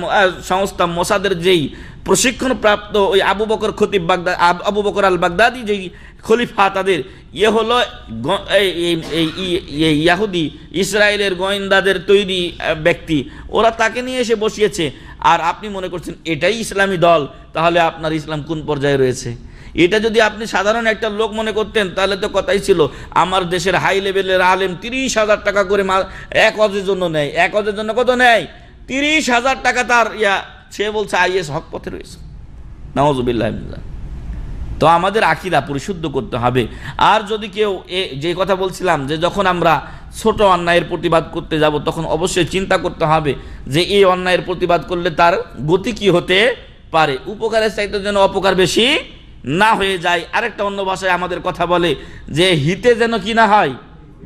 সংস্থা মোসাদের যেই প্রশিক্ষণপ্রাপ্ত ওই আবু বকর খতিব Baghdad Abu Bakr al Baghdadi যে খলিফা তাদের ইয়ে হলো ইয়াহুদি ইসরায়েলের গোয়েন্দাদের তৈরি ব্যক্তি ওরা তাকে নিয়ে এসে বসিয়েছে আর আপনি মনে করছেন এটাই ইসলামী দল তাহলে আপনার ইসলাম কোন পর্যায়ে রয়েছে এটা যদি আপনি সাধারণ একটা লোক মনে করতেন তাহলে তো কথাই ছিল আমার দেশের হাই লেভেলের আলেম তিরিশ হাজার টাকা করে এক অজের জন্য নেয় এক অজের জন্য কত নেয় তিরিশ হাজার টাকা তার ইয়া সে বলছে আইএস হক পথে রয়েছে নওয়াজ তো আমাদের আকিরা পরিশুদ্ধ করতে হবে আর যদি কেউ এ যে কথা বলছিলাম যে যখন আমরা ছোট অন্যায়ের প্রতিবাদ করতে যাব তখন অবশ্যই চিন্তা করতে হবে যে এই অন্যায়ের প্রতিবাদ করলে তার গতি কি হতে পারে উপকারের চাইতে যেন অপকার বেশি না হয়ে যায় আরেকটা অন্য ভাষায় আমাদের কথা বলে যে হিতে যেন কি না হয়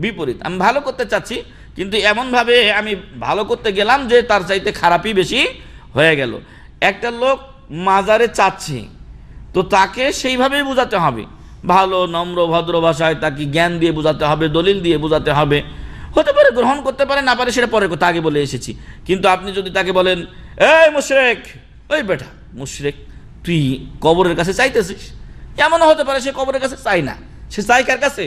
বিপরীত আমি ভালো করতে চাচ্ছি কিন্তু এমনভাবে আমি ভালো করতে গেলাম যে তার চাইতে খারাপই বেশি হয়ে গেল একটা লোক মাজারে চাচ্ছে তো তাকে সেইভাবেই বোঝাতে হবে ভালো নম্র ভদ্র ভাষায় তাকে জ্ঞান দিয়ে বোঝাতে হবে দলিল দিয়ে বোঝাতে হবে হতে পারে গ্রহণ করতে পারে না পারে সেটা পরে তাকে বলে এসেছি কিন্তু আপনি যদি তাকে বলেন এই মুশরেক ওই বেটা মুশরেক তুই কবরের কাছে চাইতেছিস এমনও হতে পারে সে কবরের কাছে চাই না সে চাই কার কাছে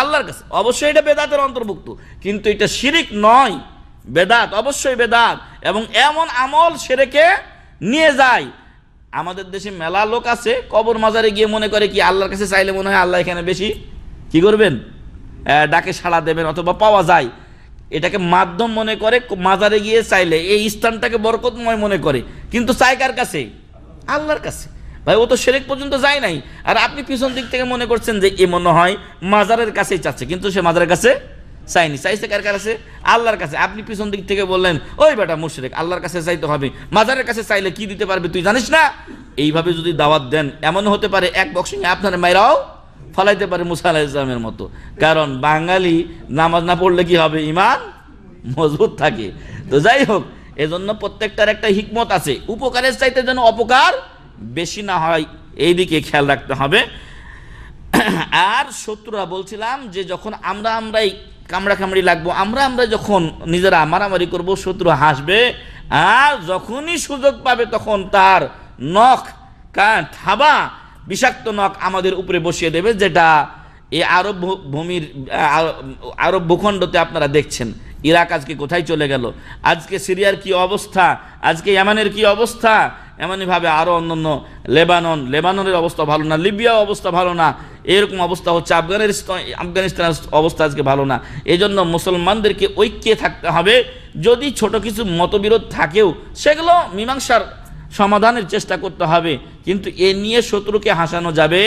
আল্লাহর কাছে অবশ্যই এটা বেদাতের অন্তর্ভুক্ত কিন্তু এটা শিরিক নয় বেদাত অবশ্যই বেদাত এবং এমন আমল সেরেকে নিয়ে যায় আমাদের দেশে মেলা লোক আছে কবর মাজারে গিয়ে মনে করে কি আল্লাহর কাছে চাইলে মনে হয় আল্লাহ এখানে বেশি কি করবেন ডাকে সাড়া দেবেন অথবা পাওয়া যায় এটাকে মাধ্যম মনে করে মাজারে গিয়ে চাইলে এই স্থানটাকে বরকতময় মনে করে কিন্তু চাই কার কাছে আল্লাহর কাছে ভাই ও তো সেরেক পর্যন্ত যায় নাই আর আপনি পিছন দিক থেকে মনে করছেন যে এ মনে হয় মাজারের কাছেই চাচ্ছে কিন্তু সে মাজারের কাছে চাইনি চাইছে কার কাছে আল্লাহর কাছে আপনি পিছন দিক থেকে বললেন ওই বেটা মুশরেক আল্লাহর কাছে চাইতে হবে মাজারের কাছে চাইলে কি দিতে পারবে তুই জানিস না এইভাবে যদি দাওয়াত দেন এমন হতে পারে এক বক্সিংয়ে আপনার মায়েরাও ফলাইতে পারে মুসাল ইসলামের মতো কারণ বাঙালি নামাজ না পড়লে কি হবে ইমান মজবুত থাকে তো যাই হোক এজন্য প্রত্যেকটার একটা হিকমত আছে উপকারের চাইতে যেন অপকার বেশি না হয় এই দিকে খেয়াল রাখতে হবে আর শত্রুরা বলছিলাম যে যখন আমরা আমরাই কামড়াকামড়ি লাগবো আমরা আমরা যখন নিজেরা মারামারি করব শত্রু হাসবে আর যখনই সুযোগ পাবে তখন তার নখ থাবা বিষাক্ত নখ আমাদের উপরে বসিয়ে দেবে যেটা এই আরব ভূমির আরব ভূখণ্ডতে আপনারা দেখছেন ইরাক আজকে কোথায় চলে গেল আজকে সিরিয়ার কি অবস্থা আজকে ইয়ামানের কি অবস্থা এমনইভাবে আরও অন্যান্য লেবানন লেবাননের অবস্থা ভালো না লিবিয়া অবস্থা ভালো না এরকম অবস্থা হচ্ছে আফগানিস্তান আফগানিস্তানের অবস্থা আজকে ভালো না এজন্য মুসলমানদেরকে ঐক্যে থাকতে হবে যদি ছোট কিছু মতবিরোধ থাকেও সেগুলো মীমাংসার সমাধানের চেষ্টা করতে হবে কিন্তু এ নিয়ে শত্রুকে হাসানো যাবে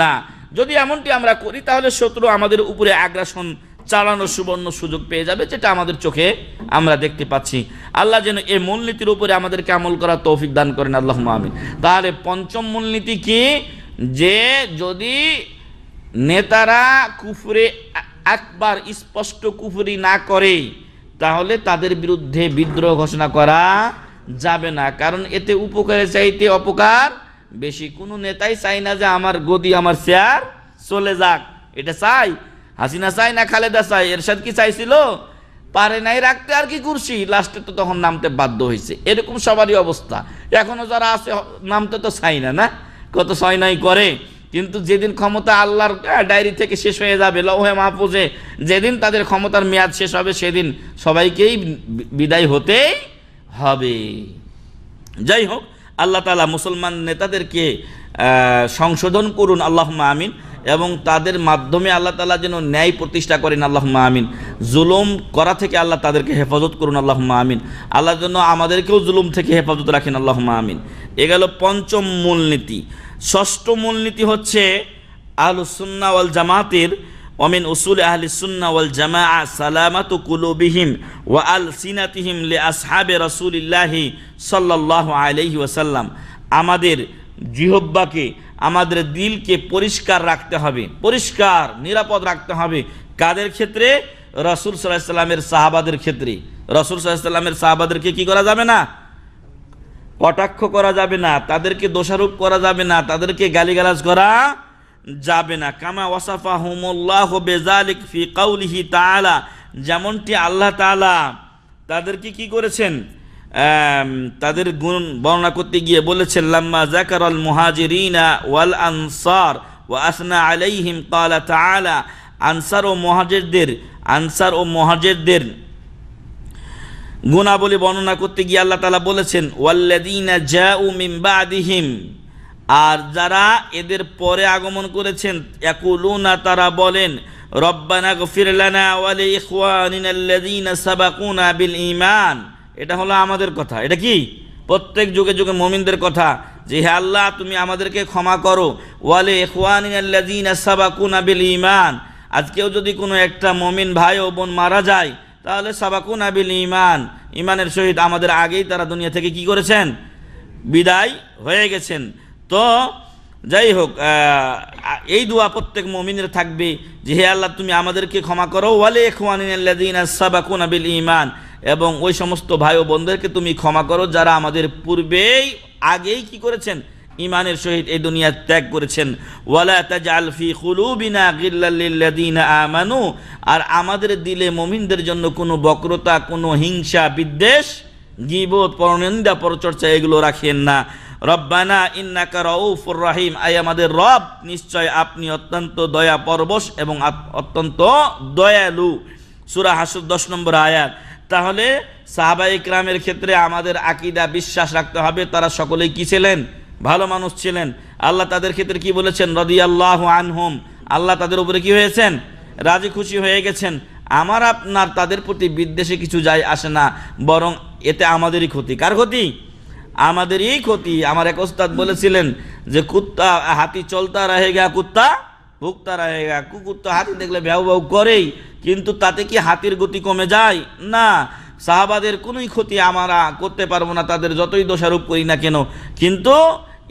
না যদি এমনটি আমরা করি তাহলে শত্রু আমাদের উপরে আগ্রাসন চালানোর সুবর্ণ সুযোগ পেয়ে যাবে যেটা আমাদের চোখে আমরা দেখতে পাচ্ছি আল্লাহ যেন এই মূলনীতির উপরে আমাদেরকে আমল করা তৌফিক দান করেন আল্লাহ আমি তাহলে পঞ্চম মূলনীতি কি যে যদি নেতারা কুফুরে একবার স্পষ্ট কুফুরি না করে তাহলে তাদের বিরুদ্ধে বিদ্রোহ ঘোষণা করা যাবে না কারণ এতে উপকারে চাইতে অপকার বেশি কোনো নেতাই চাই না যে আমার গদি আমার শেয়ার চলে যাক এটা চাই হাসিনা চাই না খালেদা চাই এরশাদ কি চাইছিল পারে নাই রাখতে আর কি কুরসি লাস্টে তো তখন নামতে বাধ্য হয়েছে এরকম সবারই অবস্থা এখনো যারা আছে নামতে তো চাই না না কত ছয় নাই করে কিন্তু যেদিন ক্ষমতা আল্লাহর ডায়েরি থেকে শেষ হয়ে যাবে লহে মাহফুজে যেদিন তাদের ক্ষমতার মেয়াদ শেষ হবে সেদিন সবাইকেই বিদায় হতেই হবে যাই হোক আল্লাহ তালা মুসলমান নেতাদেরকে সংশোধন করুন আল্লাহ আমিন এবং তাদের মাধ্যমে আল্লাহ তালা যেন ন্যায় প্রতিষ্ঠা করেন আল্লাহ আমিন জুলুম করা থেকে আল্লাহ তাদেরকে হেফাজত করুন আল্লাহ আমিন আল্লাহ জন্য আমাদেরকেও জুলুম থেকে হেফাজত রাখেন আল্লাহ আমিন এ গেল পঞ্চম মূলনীতি ষষ্ঠ মূলনীতি হচ্ছে আলুসুন্না ওয়াল জামাতের অমিন উসুল আহলি সুন্না ওয়াল জামা সালামাত কুলুবিহিম ওয়া আল সিনাতিহিম লে আসহাবে রসুলিল্লাহি সাল্লাহ আলহি ওয়াসাল্লাম আমাদের জিহব্বাকে আমাদের দিলকে পরিষ্কার রাখতে হবে পরিষ্কার নিরাপদ রাখতে হবে কাদের ক্ষেত্রে রসুল সাল্লামের সাহাবাদের ক্ষেত্রে রসুল সাল্লামের সাহাবাদেরকে কি করা যাবে না কটাক্ষ করা যাবে না তাদেরকে দোষারোপ করা যাবে না তাদেরকে গালিগালাজ করা যাবে না কামা ওয়াসাফা হুমুল্লাহ বেজালিক ফি কাউলিহি তালা যেমনটি আল্লাহ তালা তাদেরকে কি করেছেন তাদের গুণ বর্ণনা করতে গিয়ে বলেছেন লাম্মা জাকার আল মুহাজিরিনা ওয়াল আনসার ও আসনা আলাইহিম কালা তালা আনসার ও মহাজেরদের আনসার ও মহাজেরদের গুণাবলী বর্ণনা করতে গিয়ে আল্লাহ তালা বলেছেন ওয়াল্লাদিনা জা উ মিম্বাদিহিম আর যারা এদের পরে আগমন করেছেন একুলুনা তারা বলেন রব্বানা গফিরলানা ওয়ালি ইখওয়ানিনাল্লাযীনা সাবাকুনা বিল ঈমান এটা হলো আমাদের কথা এটা কি প্রত্যেক যুগে যুগে মমিনদের কথা যে হে আল্লাহ তুমি আমাদেরকে ক্ষমা করো ওয়ালে এখওয়ানিন বিল ইমান আজকেও যদি কোনো একটা মমিন ভাই ও বোন মারা যায় তাহলে সাবাকুন আবিল ইমান ইমানের সহিত আমাদের আগেই তারা দুনিয়া থেকে কি করেছেন বিদায় হয়ে গেছেন তো যাই হোক এই দোয়া প্রত্যেক মমিনের থাকবে যে হে আল্লাহ তুমি আমাদেরকে ক্ষমা করো ওয়ালে এখওয়ানিন আল্লাদিন সাবাকুন আবিল ইমান এবং ওই সমস্ত ভাই ও বোনদেরকে তুমি ক্ষমা করো যারা আমাদের পূর্বেই আগেই কি করেছেন ইমানের সহিত এই দুনিয়া ত্যাগ করেছেন ওয়ালা তাজআল ফি কুলুবিনা গিল্লাল আমানু আর আমাদের দিলে মমিনদের জন্য কোনো বক্রতা কোনো হিংসা বিদ্বেষ গিবোধ পরনিন্দা পরচর্চা এগুলো রাখেন না রব্বানা ইন্নাকা রউফুর রাহিম আই আমাদের রব নিশ্চয় আপনি অত্যন্ত দয়া পরবশ এবং অত্যন্ত দয়ালু সূরা হাসর দশ নম্বর আয়াত তাহলে সাহাবা ইকরামের ক্ষেত্রে আমাদের আকিদা বিশ্বাস রাখতে হবে তারা সকলেই কী ছিলেন ভালো মানুষ ছিলেন আল্লাহ তাদের ক্ষেত্রে কি বলেছেন আল্লাহ আনহুম আল্লাহ তাদের উপরে কি হয়েছেন রাজি খুশি হয়ে গেছেন আমার আপনার তাদের প্রতি বিদ্বেষে কিছু যায় আসে না বরং এতে আমাদেরই ক্ষতি কার ক্ষতি আমাদেরই ক্ষতি আমার এক ওস্তাদ বলেছিলেন যে কুত্তা হাতি চলতা রাহে গা কুত্তা হয়ে গেল কুকুর তো হাতি দেখলে ভ্যাউ ভ্যাউ করেই কিন্তু তাতে কি হাতির গতি কমে যায় না সাহাবাদের কোনোই ক্ষতি আমরা করতে পারবো না তাদের যতই দোষারোপ করি না কেন কিন্তু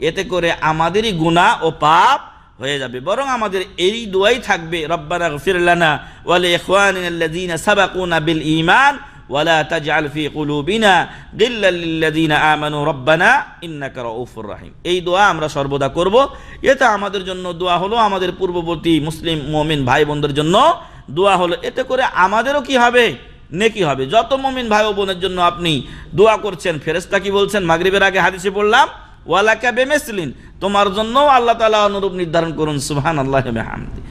এতে করে আমাদেরই গুণা ও পাপ হয়ে যাবে বরং আমাদের এই দোয়াই থাকবে রব্বানা ফিরলানা ওয়ালে ইখওয়ানিনা সাবাকুনা বিল ইমান ওয়ালা তাজআল ফি কুলুবিনা গিল্লাল লিল্লাযিনা আমানু রব্বানা ইন্নাকা রাউফুর রাহিম এই দোয়া আমরা সর্বদা করব এটা আমাদের জন্য দোয়া হলো আমাদের পূর্ববর্তী মুসলিম মুমিন ভাই বোনদের জন্য দোয়া হলো এতে করে আমাদেরও কি হবে নেকি হবে যত মুমিন ভাই ও বোনের জন্য আপনি দোয়া করছেন ফেরেশতা কি বলছেন মাগরিবের আগে হাদিসে পড়লাম ওয়ালাকা বেমেসলিন তোমার জন্য আল্লাহ তাআলা অনুরূপ নির্ধারণ করুন সুবহানাল্লাহি ওয়া বিহামদিহি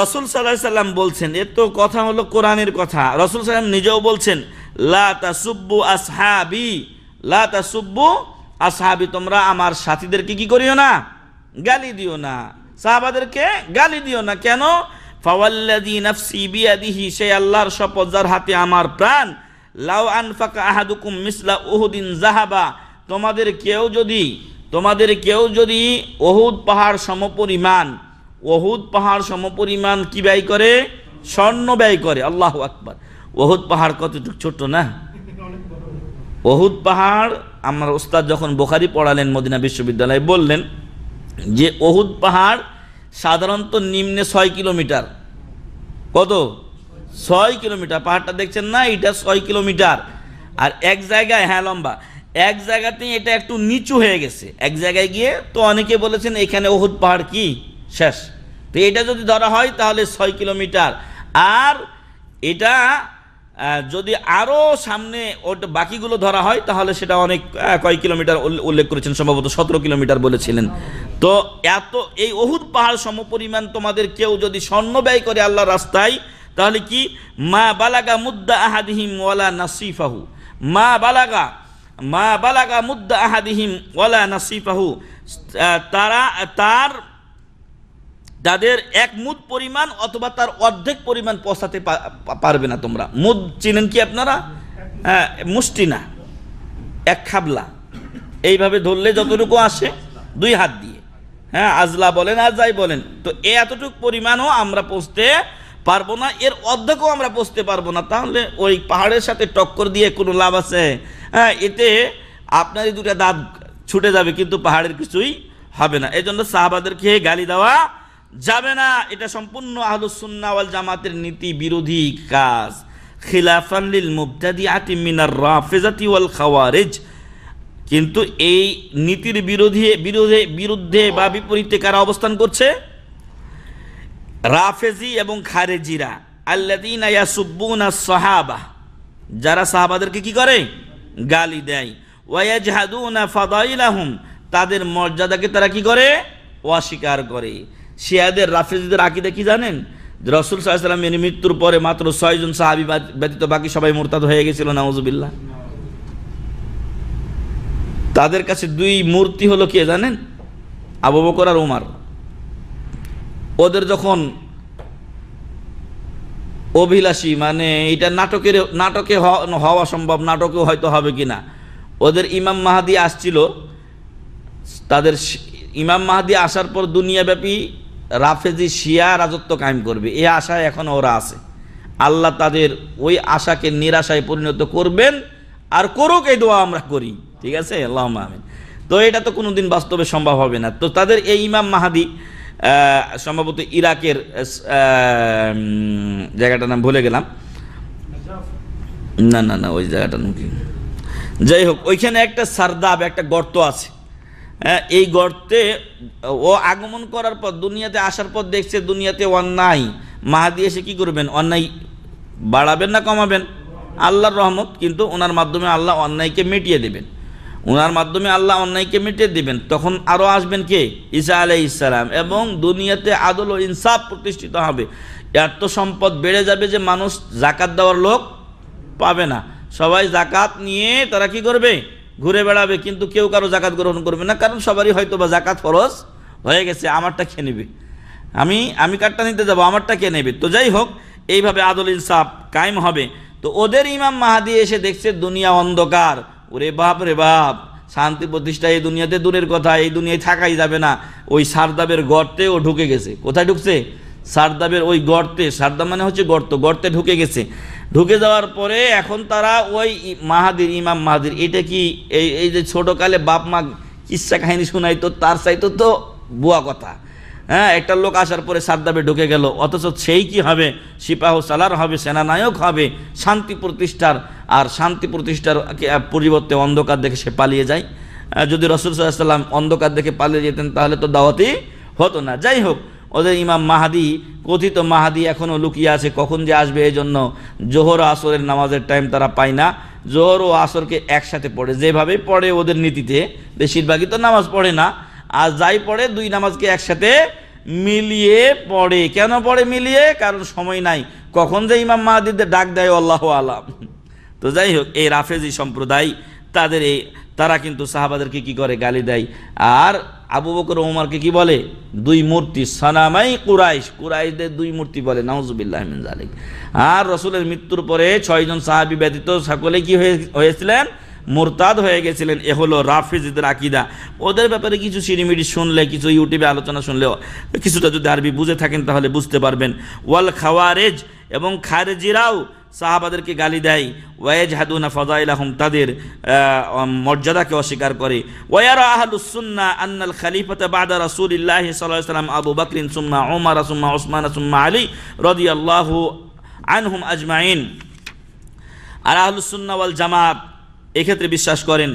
রসুল সাল্লাহ সাল্লাম বলছেন এর তো কথা হলো কোরআনের কথা রসুল সাল্লাম নিজেও বলছেন লা তাসুব্বু আসহাবি লা তাসুব্বু আসহাবি তোমরা আমার সাথীদেরকে কি করিও না গালি দিও না সাহাবাদেরকে গালি দিও না কেন ফাওয়াল্লাযী নাফসি বিয়াদিহি সেই আল্লাহর শপথ যার হাতে আমার প্রাণ লাউ আনফাকা আহাদুকুম মিসলা উহুদিন জাহাবা তোমাদের কেউ যদি তোমাদের কেউ যদি ওহুদ পাহাড় সমপরিমাণ ওহুদ পাহাড় সমপরিমাণ কি ব্যয় করে স্বর্ণ ব্যয় করে আল্লাহ আকবার ওহুদ পাহাড় কতটুকু ছোট না ওহুদ পাহাড় আমার ওস্তাদ যখন বোখারি পড়ালেন মদিনা বিশ্ববিদ্যালয়ে বললেন যে ওহুদ পাহাড় সাধারণত নিম্নে ছয় কিলোমিটার কত ছয় কিলোমিটার পাহাড়টা দেখছেন না এটা ছয় কিলোমিটার আর এক জায়গায় হ্যাঁ লম্বা এক জায়গাতেই এটা একটু নিচু হয়ে গেছে এক জায়গায় গিয়ে তো অনেকে বলেছেন এখানে ওহুদ পাহাড় কি শেষ তো এটা যদি ধরা হয় তাহলে ছয় কিলোমিটার আর এটা যদি আরও সামনে ওটা বাকিগুলো ধরা হয় তাহলে সেটা অনেক কয় কিলোমিটার উল্লেখ করেছেন সম্ভবত সতেরো কিলোমিটার বলেছিলেন তো এত এই অহুদ পাহাড় সমপরিমাণ তোমাদের কেউ যদি স্বর্ণ ব্যয় করে আল্লাহ রাস্তায় তাহলে কি মা বালাগা মুদ্দা আহাদিহিম ওয়ালা নাসিফাহু মা বালাগা মা বালাগা মুদ্দা আহাদিহিম ওয়ালা নাসিফাহু তারা তার যাদের এক মুদ পরিমাণ অথবা তার অর্ধেক পরিমাণ পৌঁছাতে পারবে না তোমরা মুদ চিনেন কি আপনারা হ্যাঁ মুষ্টিনা এক খাবলা এইভাবে ধরলে যতটুকু আসে দুই হাত দিয়ে হ্যাঁ আজলা বলেন আর যাই বলেন তো এতটুকু পরিমাণও আমরা পৌঁছতে পারবো না এর অর্ধেকও আমরা পৌঁছতে পারবো না তাহলে ওই পাহাড়ের সাথে টক্কর দিয়ে কোনো লাভ আছে হ্যাঁ এতে আপনার এই দুটা দাঁত ছুটে যাবে কিন্তু পাহাড়ের কিছুই হবে না এই জন্য সাহাবাদেরকে গালি দেওয়া যাবে না এটা সম্পূর্ণ আহলুসুন্নাওয়াল জামাতের নীতি বিরোধী কাজ খিলাফানলিল মুবতাদি আতিমিনার রাফেজাতি ওয়াল খাওয়ারেজ কিন্তু এই নীতির বিরোধী বিরোধে বিরুদ্ধে বা বিপরীতে কারা অবস্থান করছে রাফেজি এবং খারেজিরা আল্লাদিন ইয়াসুব্বুনা সাহাবা যারা সাহাবাদেরকে কি করে গালি দেয় ওয়াইয়াজহাদুনা ফাদাইলাহুম তাদের মর্যাদাকে তারা কি করে অস্বীকার করে শিয়াদের রাফেজদের আকিদা কি জানেন রসুল সাহায্যের মৃত্যুর পরে মাত্র ছয়জন সাহাবি ব্যতীত বাকি সবাই মোরতাদ হয়ে গেছিল নওয়াজবিল্লা তাদের কাছে দুই মূর্তি হলো কে জানেন আবু বকর আর উমার ওদের যখন অভিলাষী মানে এটা নাটকের নাটকে হওয়া সম্ভব নাটকে হয়তো হবে কি না ওদের ইমাম মাহাদি আসছিল তাদের ইমাম মাহাদি আসার পর দুনিয়াব্যাপী রাফেজি শিয়া রাজত্ব কায়েম করবে এ আশায় এখন ওরা আছে আল্লাহ তাদের ওই আশাকে নিরাশায় পরিণত করবেন আর করুক এই দোয়া আমরা করি ঠিক আছে আল্লাহ আমিন তো এটা তো কোনো দিন বাস্তবে সম্ভব হবে না তো তাদের এই ইমাম মাহাদি সম্ভবত ইরাকের জায়গাটার নাম ভুলে গেলাম না না না ওই জায়গাটার নাম কি যাই হোক ওইখানে একটা সারদাব একটা গর্ত আছে হ্যাঁ, এই গর্তে ও আগমন করার পর দুনিয়াতে আসার পর দেখছে দুনিয়াতে অন্যায় মাহাদি এসে কী করবেন অন্যায় বাড়াবেন না কমাবেন আল্লাহর রহমত কিন্তু ওনার মাধ্যমে আল্লাহ অন্যায়কে মিটিয়ে দেবেন ওনার মাধ্যমে আল্লাহ অন্যায়কে মিটিয়ে দেবেন তখন আরও আসবেন কে ঈসা আলাই ইসালাম এবং দুনিয়াতে আদল ও ইনসাফ প্রতিষ্ঠিত হবে এত সম্পদ বেড়ে যাবে যে মানুষ জাকাত দেওয়ার লোক পাবে না সবাই জাকাত নিয়ে তারা কি করবে ঘুরে বেড়াবে কিন্তু কেউ কারো জাকাত গ্রহণ করবে না কারণ সবারই হয়তো বা জাকাত ফরজ হয়ে গেছে আমারটা খেয়ে নেবে আমি আমি কারটা নিতে যাবো আমারটা কে নেবে তো যাই হোক এইভাবে আদল ইনসাফ কায়েম হবে তো ওদের ইমাম মাহাদি এসে দেখছে দুনিয়া অন্ধকার ওরে বাপ রে বাপ শান্তি প্রতিষ্ঠা এই দুনিয়াতে দূরের কথা এই দুনিয়ায় থাকাই যাবে না ওই সারদাবের গর্তে ও ঢুকে গেছে কোথায় ঢুকছে সারদাবের ওই গর্তে সারদা মানে হচ্ছে গর্ত গর্তে ঢুকে গেছে ঢুকে যাওয়ার পরে এখন তারা ওই মাহাদির ইমাম মাহাদির এটা কি এই এই যে ছোটোকালে বাপ মা কিসা কাহিনী শোনাইতো তার চাইতো তো বুয়া কথা হ্যাঁ একটা লোক আসার পরে সারদাবে ঢুকে গেল অথচ সেই কি হবে সিপাহ সালার হবে সেনানায়ক হবে শান্তি প্রতিষ্ঠার আর শান্তি প্রতিষ্ঠার পরিবর্তে অন্ধকার দেখে সে পালিয়ে যায় যদি রসুল সাল্লাহ সাল্লাম অন্ধকার দেখে পালিয়ে যেতেন তাহলে তো দাওয়াতি হতো না যাই হোক ওদের ইমাম মাহাদি কথিত মাহাদি এখনও লুকিয়ে আছে কখন যে আসবে এই জন্য জোহর আসরের নামাজের টাইম তারা পায় না জোহর ও আসরকে একসাথে পড়ে যেভাবে পড়ে ওদের নীতিতে বেশিরভাগই তো নামাজ পড়ে না আর যাই পড়ে দুই নামাজকে একসাথে মিলিয়ে পড়ে কেন পড়ে মিলিয়ে কারণ সময় নাই কখন যে ইমাম মাহাদিদের ডাক দেয় আল্লাহ আলাম তো যাই হোক এই রাফেজি সম্প্রদায় তাদের এই তারা কিন্তু সাহাবাদেরকে কি করে গালি দেয় আর আবু বকর ওমারকে কি বলে দুই মূর্তি সানামাই কুরাইশ কুরাইশদের দুই মূর্তি বলে নাউজুবিল্লাহ জালিক আর রসুলের মৃত্যুর পরে ছয়জন সাহাবি ব্যতীত সকলে কি হয়েছিলেন মোরতাদ হয়ে গেছিলেন এ হলো রাফিজিদের আকিদা ওদের ব্যাপারে কিছু সিডিমিডি শুনলে কিছু ইউটিউবে আলোচনা শুনলে কিছুটা যদি আরবি বুঝে থাকেন তাহলে বুঝতে পারবেন ওয়াল খাওয়ারেজ এবং খারেজিরাও সাহাবাদেরকে গালি দেয় ওয়েজ হাদুনা ফজাইল আহম তাদের মর্যাদাকে অস্বীকার করে ওয়ার আহাদুসুন্না আন্নাল খালিফাতে বাদা রাসুলিল্লাহ সাল্লাম আবু বকরিন সুম্মা ওমা রাসুম্মা ওসমান সুম্মা আলী রদি আল্লাহ আনহুম আজমাইন আর আহলুসুন্না ওয়াল জামাত এক্ষেত্রে বিশ্বাস করেন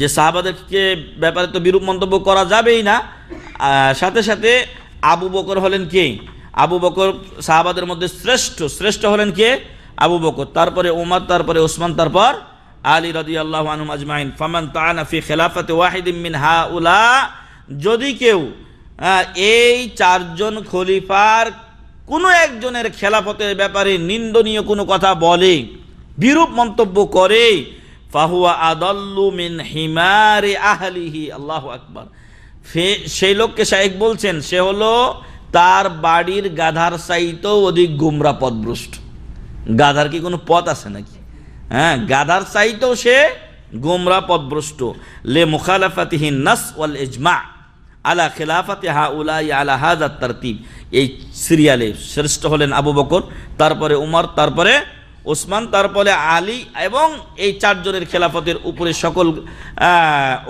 যে সাহাবাদেরকে ব্যাপারে তো বিরূপ মন্তব্য করা যাবেই না সাথে সাথে আবু বকর হলেন কে আবু বকর সাহাবাদের মধ্যে শ্রেষ্ঠ শ্রেষ্ঠ হলেন কে আবু বকর তারপরে উমার তারপরে ওসমান তারপর আলী রদি আল্লাহ আজমাইন ফামান তানাফি খেলাফাতে ওয়াহিদিন হা উলা যদি কেউ এই চারজন খলিফার কোনো একজনের খেলাফতের ব্যাপারে নিন্দনীয় কোনো কথা বলে বিরূপ মন্তব্য করে ফাহুয়া আদল্লু মিন হিমারে আহলিহি আল্লাহ আকবার সেই লোককে শাহেক বলছেন সে হলো তার বাড়ির গাধার সাইতেও অধিক গুমরা পদভ্রষ্ট গাধার কি কোনো পথ আছে নাকি হ্যাঁ গাধার চাইতেও সে গোমরা পথভ্রষ্ট লে মুখালাফাতিহীন নাস ওয়াল ইজমা আলা খেলাফাতে হা উলা আলা হাজার তারতিব এই সিরিয়ালে শ্রেষ্ঠ হলেন আবু বকর তারপরে উমর তারপরে ওসমান তারপরে আলী এবং এই চারজনের খেলাফতের উপরে সকল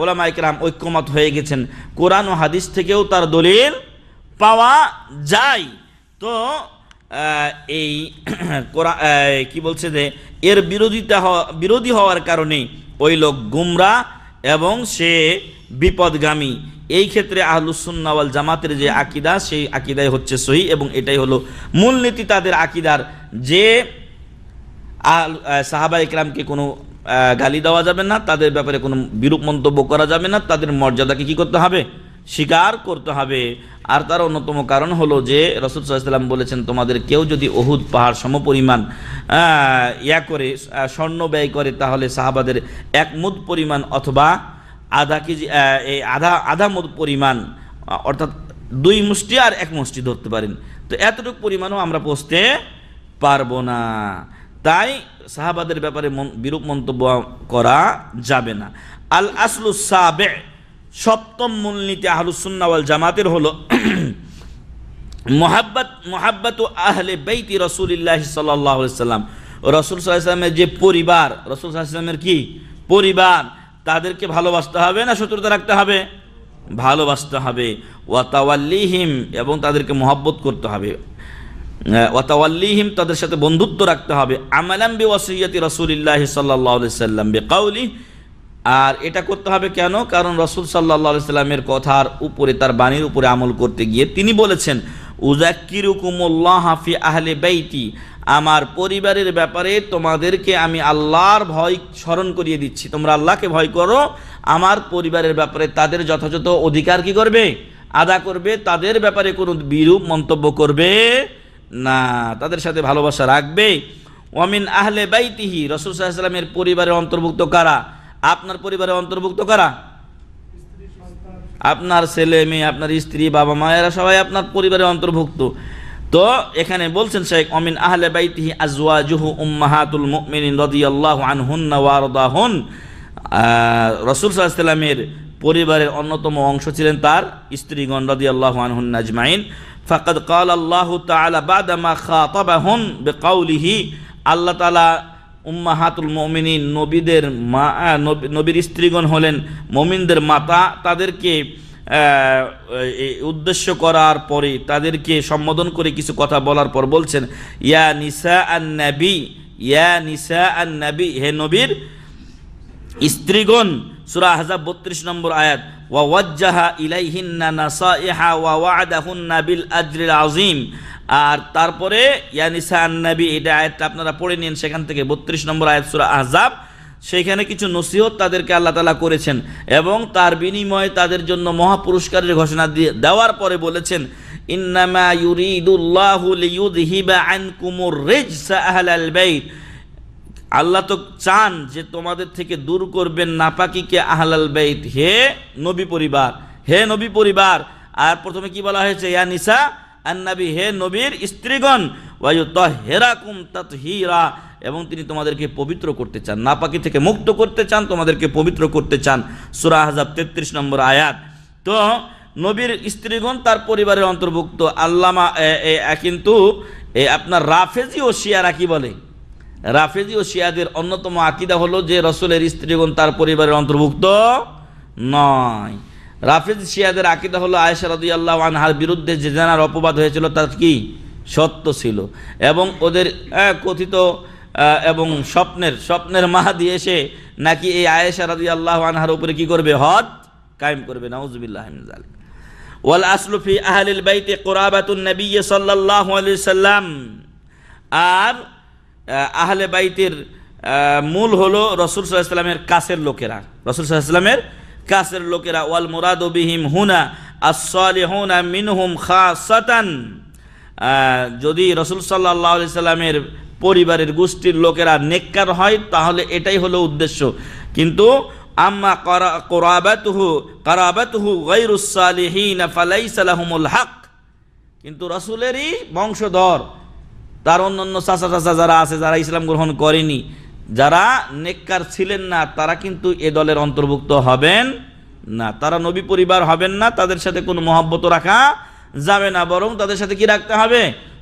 ওলামা ইকরাম ঐক্যমত হয়ে গেছেন কোরআন ও হাদিস থেকেও তার দলিল পাওয়া যায় তো এই <clears throat> কি বলছে যে এর বিরোধিতা বিরোধী হওয়ার কারণে ওই লোক গুমরা এবং সে বিপদগামী এই ক্ষেত্রে আহলুসুন্নাওয়াল জামাতের যে আকিদা সেই আকিদাই হচ্ছে সহি এবং এটাই হলো মূলনীতি তাদের আকিদার যে সাহাবা ইকরামকে কোনো গালি দেওয়া যাবে না তাদের ব্যাপারে কোনো বিরূপ মন্তব্য করা যাবে না তাদের মর্যাদাকে কি করতে হবে স্বীকার করতে হবে আর তার অন্যতম কারণ হলো যে রসুল সাল্লাম বলেছেন তোমাদের কেউ যদি অহুদ পাহাড় সমপরিমাণ ইয়া করে স্বর্ণ ব্যয় করে তাহলে সাহাবাদের এক মুদ পরিমাণ অথবা আধা কেজি এই আধা আধা মুদ পরিমাণ অর্থাৎ দুই মুষ্টি আর এক মুষ্টি ধরতে পারেন তো এতটুকু পরিমাণও আমরা পৌঁছতে পারবো না তাই সাহাবাদের ব্যাপারে বিরূপ মন্তব্য করা যাবে না আল আসলু সাবে সপ্তম মূলনীতি আহলুসুন্নাওয়াল জামাতের হলো <clears throat> মোহাব্বত মোহাব্বত আহলে বেইতি রসুলিল্লাহ সাল্লাম রসুল সাল্লামের যে পরিবার রসুল সাল্লামের কি পরিবার তাদেরকে ভালোবাসতে হবে না শত্রুতা রাখতে হবে ভালোবাসতে হবে ওয়াতাওয়াল্লিহিম এবং তাদেরকে মহব্বত করতে হবে ওয়াতাওয়াল্লিহিম তাদের সাথে বন্ধুত্ব রাখতে হবে আমালাম বি ওয়াসিয়াতি রসুলিল্লাহ সাল্লাহ সাল্লাম বে কাউলি আর এটা করতে হবে কেন কারণ রসুল সাল্লা সাল্লামের কথার উপরে তার বাণীর উপরে আমল করতে গিয়ে তিনি বলেছেন উজাক্কিরুকুমুল্লাহ হাফি আহলে বেইটি আমার পরিবারের ব্যাপারে তোমাদেরকে আমি আল্লাহর ভয় স্মরণ করিয়ে দিচ্ছি তোমরা আল্লাহকে ভয় করো আমার পরিবারের ব্যাপারে তাদের যথাযথ অধিকার কি করবে আদা করবে তাদের ব্যাপারে কোনো বিরূপ মন্তব্য করবে না তাদের সাথে ভালোবাসা রাখবে ওয়ামিন আহলে বাইতিহি রসুল সাল্লামের পরিবারের অন্তর্ভুক্ত কারা আপনার পরিবারে অন্তর্ভুক্ত করা আপনার ছেলে মেয়ে আপনার স্ত্রী বাবা মায়েরা সবাই আপনার পরিবারে অন্তর্ভুক্ত তো এখানে বলছেন শেখ অমিন আহলে বাইতিহি জুহু উম্মাহাতুল মুমিনিন রাদিয়াল্লাহু আনহুন্না ওয়া রাদাহুন রাসূল সাল্লাল্লাহু আলাইহি সাল্লামের পরিবারের অন্যতম অংশ ছিলেন তার স্ত্রীগণ আল্লাহ রাদিয়াল্লাহু আনহুন আজমাইন ফাকাদ ক্বাল আল্লাহু তাআলা বাদা মা খাতাবাহুন বিকাউলিহি আল্লাহ তালা উম্মাহাতুল মমিনী নবীদের মা নবীর স্ত্রীগণ হলেন মমিনদের মাতা তাদেরকে উদ্দেশ্য করার পরে তাদেরকে সম্বোধন করে কিছু কথা বলার পর বলছেন ইয়া নিসা আন নাবি ইয়া নিসা আন নাবি হে নবীর স্ত্রীগণ সুরা হাজাব বত্রিশ নম্বর আয়াত ওয়াজ্জাহা ইলাইহিন্না নাসাইহা ওয়া ওয়াদাহুন্না বিল আজরিল আজিম আর তারপরে ইয়ানিসা এটা আয়াতটা আপনারা পড়ে নিন সেখান থেকে বত্রিশ নম্বর আয়াত সুরা আহজাব সেখানে কিছু নসিহত তাদেরকে আল্লাহ তালা করেছেন এবং তার বিনিময়ে তাদের জন্য মহাপুরস্কারের ঘোষণা দিয়ে দেওয়ার পরে বলেছেন ইন্নামা আল্লাহ তো চান যে তোমাদের থেকে দূর করবেন নাপাকিকে আহলাল বেইত হে নবী পরিবার হে নবী পরিবার আর প্রথমে কি বলা হয়েছে ইয়া নিসা আন্নাবি হে নবীর স্ত্রীগণ ওয়ায়ু হেরাকুম তাত হিরা এবং তিনি তোমাদেরকে পবিত্র করতে চান নাপাকি থেকে মুক্ত করতে চান তোমাদেরকে পবিত্র করতে চান সুরা হাজাব তেত্রিশ নম্বর আয়াত তো নবীর স্ত্রীগণ তার পরিবারের অন্তর্ভুক্ত আল্লামা কিন্তু এ আপনার রাফেজি ও শিয়ারা কি বলে রাফেজি ও শিয়াদের অন্যতম আকিদা হলো যে রসুলের স্ত্রীগণ তার পরিবারের অন্তর্ভুক্ত নয় রাফেজ শিয়াদের আকিদা হলো আয়েশা রদি আল্লাহ আনহার বিরুদ্ধে যে জানার অপবাদ হয়েছিল তার কি সত্য ছিল এবং ওদের কথিত এবং স্বপ্নের স্বপ্নের দিয়ে এসে নাকি এই আয়েশা রাজি আল্লাহ আনহার উপরে কি করবে হদ কায়েম করবে নাউজুবিল্লাহ ওয়াল আসলুফি আহলিল বাইতে কোরআবাতুন নবী সাল্লাল্লাহু আলাইহি সাল্লাম আর আহলে বাইতের মূল হলো রসুল সাল্লাহ ইসলামের কাছের লোকেরা রসুল সাল্লাহ ইসলামের কাছের লোকেরা ওয়াল মুরাদ বিহিম হুনা আসলেহুনা মিনহুম খা সতান যদি রসুল সাল্লাহ সাল্লামের পরিবারের গোষ্ঠীর লোকেরা নেককার হয় তাহলে এটাই হলো উদ্দেশ্য কিন্তু আম্মা করাবাতহু করাবাতহু গৈরুসালিহীন ফালাই সালাহমুল হক কিন্তু রসুলেরই বংশধর তার অন্যান্য চাচা চাচা যারা আছে যারা ইসলাম গ্রহণ করেনি যারা নেককার ছিলেন না তারা কিন্তু এ দলের অন্তর্ভুক্ত হবেন না তারা নবী পরিবার হবেন না তাদের সাথে কোনো মহাব্বত রাখা যাবে না বরং তাদের সাথে কি রাখতে হবে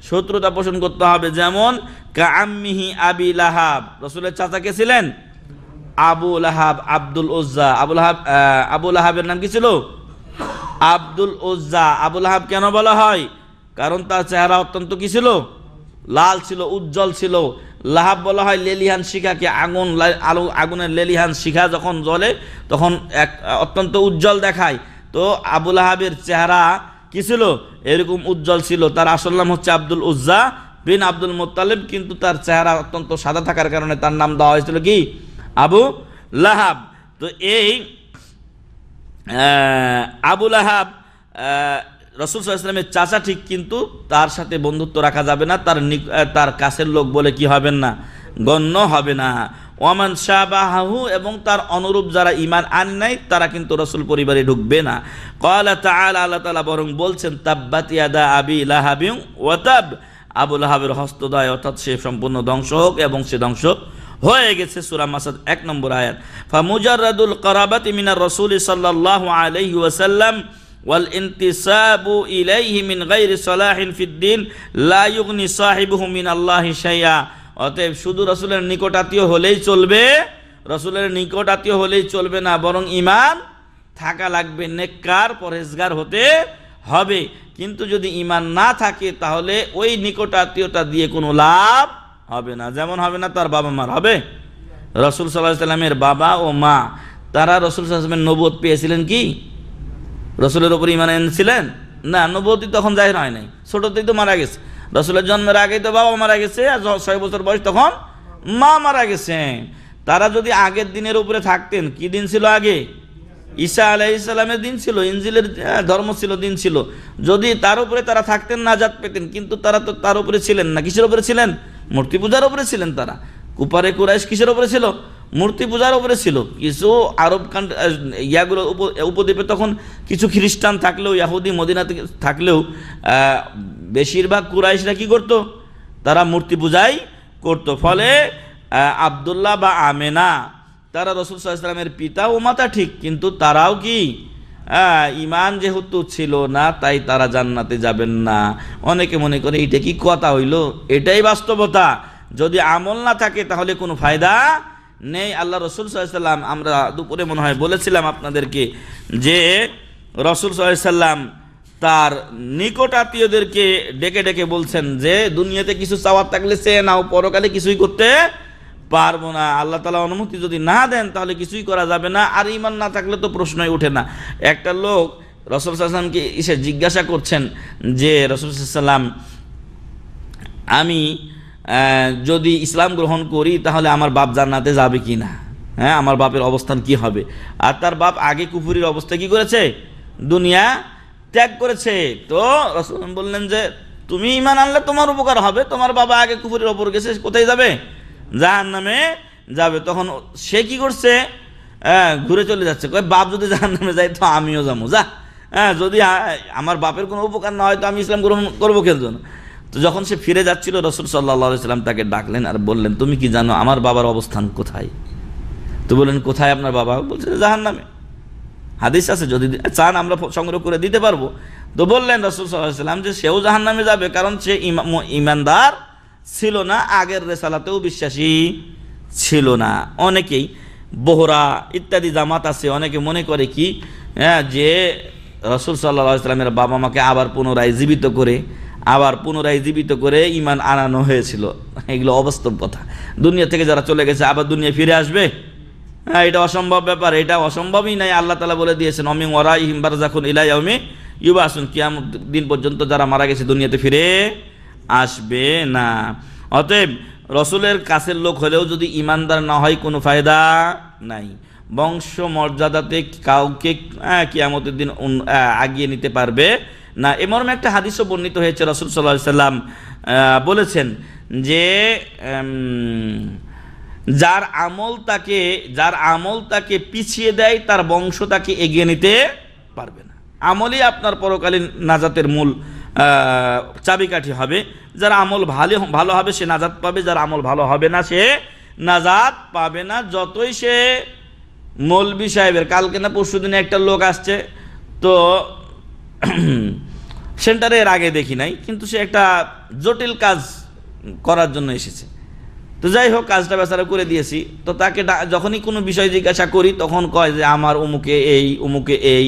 শত্রুতা পোষণ করতে হবে যেমন কামিহি আবি লাহাব রসুলের চাচাকে ছিলেন আবুল আহাব আব্দুল ওজ্জা আবুল হাব আবু লাহাবের নাম কি ছিল আব্দুল ওজ্জা আবুল হাব কেন বলা হয় কারণ তার চেহারা অত্যন্ত কি ছিল লাল ছিল উজ্জ্বল ছিল লাহাব বলা হয় লেলিহান শিখাকে আগুন আলু আগুনের লেলিহান শিখা যখন জ্বলে তখন এক অত্যন্ত উজ্জ্বল দেখায় তো আবু লাহাবের চেহারা কি ছিল এরকম উজ্জ্বল ছিল তার আসল নাম হচ্ছে আব্দুল উজ্জা বিন আব্দুল মোত্তালিব কিন্তু তার চেহারা অত্যন্ত সাদা থাকার কারণে তার নাম দেওয়া হয়েছিল কি আবু লাহাব তো এই আবু লাহাব রসুল সাল্লামের চাচা ঠিক কিন্তু তার সাথে বন্ধুত্ব রাখা যাবে না তার তার কাছের লোক বলে কি হবেন না গণ্য হবে না ওমান শাহবাহু এবং তার অনুরূপ যারা ইমান আন নাই তারা কিন্তু রসুল পরিবারে ঢুকবে না কয়লা তাল আল্লাহ তালা বরং বলছেন তাব্বাত ইয়াদা আবি লাহাবিউ ওয়াতাব আবুল হাবের হস্তদয় অর্থাৎ সে সম্পূর্ণ ধ্বংস হোক এবং সে ধ্বংস হয়ে গেছে সুরা মাসাদ এক নম্বর আয়াত ফা রাদুল করাবাত মিনার রসুল সাল্লাহ আলহি ওয়াসাল্লাম ওয়াল ইনতিসাবু ইলাইহি মিন গাইরি সালাহিন ফিদ্দিন লা ইউগনি সাহিবুহু মিন আল্লাহি শাইয়া অতএব শুধু রসুলের নিকট আত্মীয় হলেই চলবে রসুলের নিকট আত্মীয় হলেই চলবে না বরং ইমান থাকা লাগবে নেককার পরহেজগার হতে হবে কিন্তু যদি ইমান না থাকে তাহলে ওই নিকট নিকটাত্মীয়তা দিয়ে কোনো লাভ হবে না যেমন হবে না তার বাবা মার হবে রসুল সাল্লাহ সাল্লামের বাবা ও মা তারা রসুল সাল্লাহ নবুত পেয়েছিলেন কি রসুলের ওপর ইমান এনেছিলেন না নবতী তখন জাহির হয় নাই ছোটতেই তো মারা গেছে রসুলের জন্মের আগেই তো বাবা মারা গেছে আর ছয় বছর বয়স তখন মা মারা গেছেন তারা যদি আগের দিনের উপরে থাকতেন কি দিন ছিল আগে ঈসা আলাহ ইসলামের দিন ছিল ইঞ্জিলের হ্যাঁ, ধর্ম ছিল দিন ছিল যদি তার উপরে তারা থাকতেন না জাত পেতেন কিন্তু তারা তো তার উপরে ছিলেন না কিসের উপরে ছিলেন মূর্তি পূজার উপরে ছিলেন তারা কুপারে কুরাইশ কিসের উপরে ছিল মূর্তি পূজার উপরে ছিল কিছু আরব কান্ট্রি ইয়াগুলো উপদ্বীপে তখন কিছু খ্রিস্টান থাকলেও ইয়াহুদি মদিনাতে থাকলেও বেশিরভাগ কুরাইশরা কী করত তারা মূর্তি পূজাই করতো ফলে আবদুল্লাহ বা আমেনা তারা রসুল ইসলামের পিতা ও মাতা ঠিক কিন্তু তারাও কি ইমান যেহেতু ছিল না তাই তারা জান্নাতে যাবেন না অনেকে মনে করে এটা কি কথা হইল এটাই বাস্তবতা যদি আমল না থাকে তাহলে কোনো ফায়দা নেই আল্লাহ রসুল সাল্লাম আমরা দুপুরে মনে হয় বলেছিলাম আপনাদেরকে যে রসুল সাল্লাম তার নিকট আত্মীয়দেরকে ডেকে ডেকে বলছেন যে দুনিয়াতে কিছু চাওয়ার থাকলে সে নাও পরকালে কিছুই করতে পারবো না আল্লাহ তালা অনুমতি যদি না দেন তাহলে কিছুই করা যাবে না আর ইমান না থাকলে তো প্রশ্নই ওঠে না একটা লোক রসুল সাল্লামকে এসে জিজ্ঞাসা করছেন যে রসুল সাল্লাম আমি যদি ইসলাম গ্রহণ করি তাহলে আমার বাপ জান্নাতে যাবে কি না হ্যাঁ আমার বাপের অবস্থান কি হবে আর তার বাপ আগে কুফুরির অবস্থা কি করেছে দুনিয়া ত্যাগ করেছে তো বললেন যে তুমি ইমান আনলে তোমার উপকার হবে তোমার বাবা আগে কুফুরির ওপর গেছে কোথায় যাবে জাহান নামে যাবে তখন সে কি করছে ঘুরে চলে যাচ্ছে কয় বাপ যদি জাহান নামে যায় তো আমিও যাবো যা হ্যাঁ যদি আমার বাপের কোনো উপকার না হয় তো আমি ইসলাম গ্রহণ করবো কেন তো যখন সে ফিরে যাচ্ছিল রসুল সাল্লাহাম তাকে ডাকলেন আর বললেন তুমি কি জানো আমার বাবার অবস্থান কোথায় তো বললেন কোথায় আপনার বাবা বলছে জাহান নামে হাদিস আছে যদি চান আমরা সংগ্রহ করে দিতে পারবো তো বললেন রসুল সাল্লাম যে সেও জাহান নামে যাবে কারণ সে ইমানদার ছিল না আগের রেসালাতেও বিশ্বাসী ছিল না অনেকেই বহরা ইত্যাদি জামাত আছে অনেকে মনে করে কি হ্যাঁ যে রসুল সাল্লাহ সাল্লামের বাবা মাকে আবার পুনরায় জীবিত করে আবার পুনরায় জীবিত করে ইমান আনানো হয়েছিল এগুলো অবাস্তব কথা দুনিয়া থেকে যারা চলে গেছে আবার দুনিয়া ফিরে আসবে হ্যাঁ এটা অসম্ভব ব্যাপার এটা অসম্ভবই নাই আল্লাহ তালা বলে দিয়েছেন অমিং ওরা হিমবার যখন ইলাই অমি ইউবা আসুন কিয়াম দিন পর্যন্ত যারা মারা গেছে দুনিয়াতে ফিরে আসবে না অতএব রসুলের কাছের লোক হলেও যদি ইমানদার না হয় কোনো ফায়দা নাই বংশ মর্যাদাতে কাউকে হ্যাঁ, কিয়ামতের দিন আগিয়ে নিতে পারবে না এ মর্মে একটা হাদিসও বর্ণিত হয়েছে রসুল সাল্লাহ সাল্লাম বলেছেন যে যার আমল তাকে যার আমল তাকে পিছিয়ে দেয় তার বংশ তাকে এগিয়ে নিতে পারবে না আমলই আপনার পরকালীন নাজাতের মূল চাবিকাঠি হবে যার আমল ভালো ভালো হবে সে নাজাত পাবে যার আমল ভালো হবে না সে নাজাত পাবে না যতই সে মৌলবি সাহেবের কালকে না পরশু দিনে একটা লোক আসছে তো সেন্টারে এর আগে দেখি নাই কিন্তু সে একটা জটিল কাজ করার জন্য এসেছে তো যাই হোক কাজটা বেচারা করে দিয়েছি তো তাকে যখনই কোনো বিষয় জিজ্ঞাসা করি তখন কয় যে আমার অমুকে এই অমুকে এই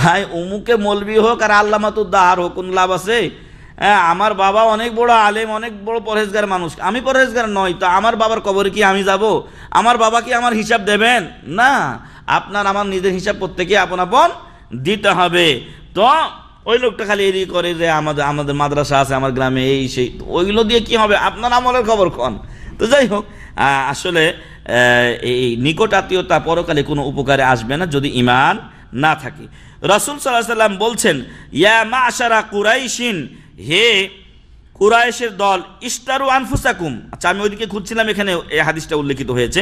ভাই অমুকে মলবি হোক আর আর হোক কোনো লাভ আছে হ্যাঁ আমার বাবা অনেক বড় আলেম অনেক বড় পরহেজগার মানুষ আমি পরহেজগার নই তো আমার বাবার কবরে কি আমি যাব আমার বাবা কি আমার হিসাব দেবেন না আপনার আমার নিজের হিসাব প্রত্যেকে আপন আপন দিতে হবে তো ওই লোকটা খালি এরই করে যে আমাদের আমাদের মাদ্রাসা আছে আমার গ্রামে এই সেই ওইগুলো দিয়ে কি হবে আপনার আমলের খবর কন তো যাই হোক আসলে এই নিকট আত্মীয়তা পরকালে কোনো উপকারে আসবে না যদি ইমান না থাকে রাসুল সাল্লাহ সাল্লাম বলছেন ইয়া মা আশারা কুরাইশিন হে কুরাইশের দল ইস্তারু আনফুসাকুম আচ্ছা আমি ওইদিকে খুঁজছিলাম এখানে এই হাদিসটা উল্লেখিত হয়েছে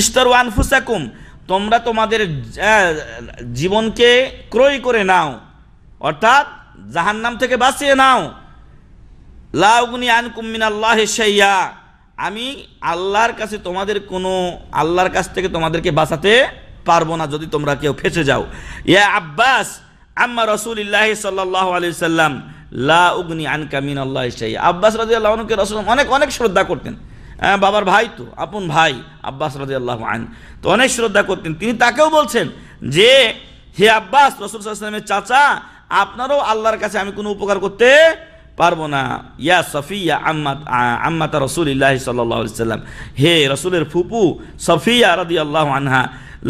ইস্তারু আনফুসাকুম তোমরা তোমাদের জীবনকে ক্রয় করে নাও অর্থাৎ জাহান্নাম থেকে বাঁচিয়ে নাও লাউগুনি আনকুমিন আল্লাহ সেইয়া আমি আল্লাহর কাছে তোমাদের কোনো আল্লাহর কাছ থেকে তোমাদেরকে বাঁচাতে পারবো না যদি তোমরা কেউ ফেঁসে যাও ইয়া আব্বাস আম্মা রসুলিল্লাহ সাল্লাহ আলিয়া সাল্লাম লা উগনি আনকা মিন আল্লাহ ইসাই আব্বাস রাজি আল্লাহকে রসুল অনেক অনেক শ্রদ্ধা করতেন হ্যাঁ বাবার ভাই তো আপন ভাই আব্বাস রাজি আল্লাহ আন তো অনেক শ্রদ্ধা করতেন তিনি তাকেও বলছেন যে হে আব্বাস রসুল সাল্লামের চাচা আপনারও আল্লাহর কাছে আমি কোনো উপকার করতে পারবো না ইয়া সফিয়া আম্মাত আম্মাতা রসুলিল্লাহ সাল্লি সাল্লাম হে রসুলের ফুপু সফিয়া রাদি আল্লাহ আনহা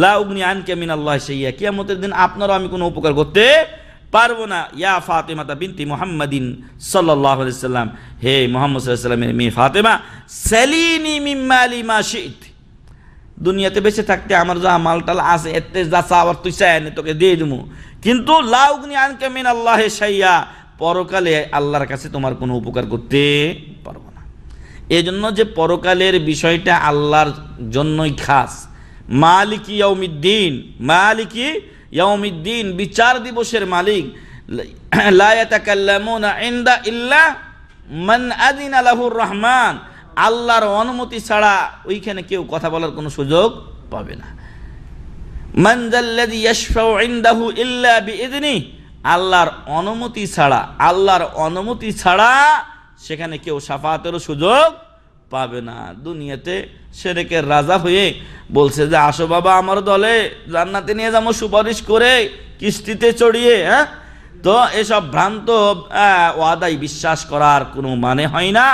লাউগ্নি আন কেমিন আল্লাহ সেইয়া কিয়ামতের দিন আপনারও আমি কোনো উপকার করতে পারবো না ইয়া ফাতেমা তা বিনতি মোহাম্মদিন সাল্লাহ সাল্লাম হে মোহাম্মদ সাল্লামের মেয়ে ফাতেমা সেলিনি মিম্মালি মাসিদ দুনিয়াতে বেঁচে থাকতে আমার যা মালটাল আছে এতে যা চাওয়ার তুই চায় তোকে দিয়ে দেবো কিন্তু লাউগ্নি আনকে মিন আল্লাহ সাইয়া পরকালে আল্লাহর কাছে তোমার কোনো উপকার করতে পারবো না এজন্য যে পরকালের বিষয়টা আল্লাহর জন্যই খাস মালিক ইয়ৌমিদ্দিন মালিক ইয়ৌমিদ্দিন বিচার দিবসের মালিক ইন্দা ইল্লা মান আদিন আলাহুর রহমান আল্লাহর অনুমতি ছাড়া ওইখানে কেউ কথা বলার কোনো সুযোগ পাবে না আল্লাহর অনুমতি ছাড়া আল্লাহর অনুমতি ছাড়া সেখানে কেউ সাফাতেরও সুযোগ পাবে না দুনিয়াতে সেরেকের রাজা হয়ে বলছে যে আসো বাবা আমার দলে জান্নাতে নিয়ে যাবো সুপারিশ করে কিস্তিতে চড়িয়ে হ্যাঁ তো এসব ভ্রান্ত ওয়াদাই বিশ্বাস করার কোনো মানে হয় না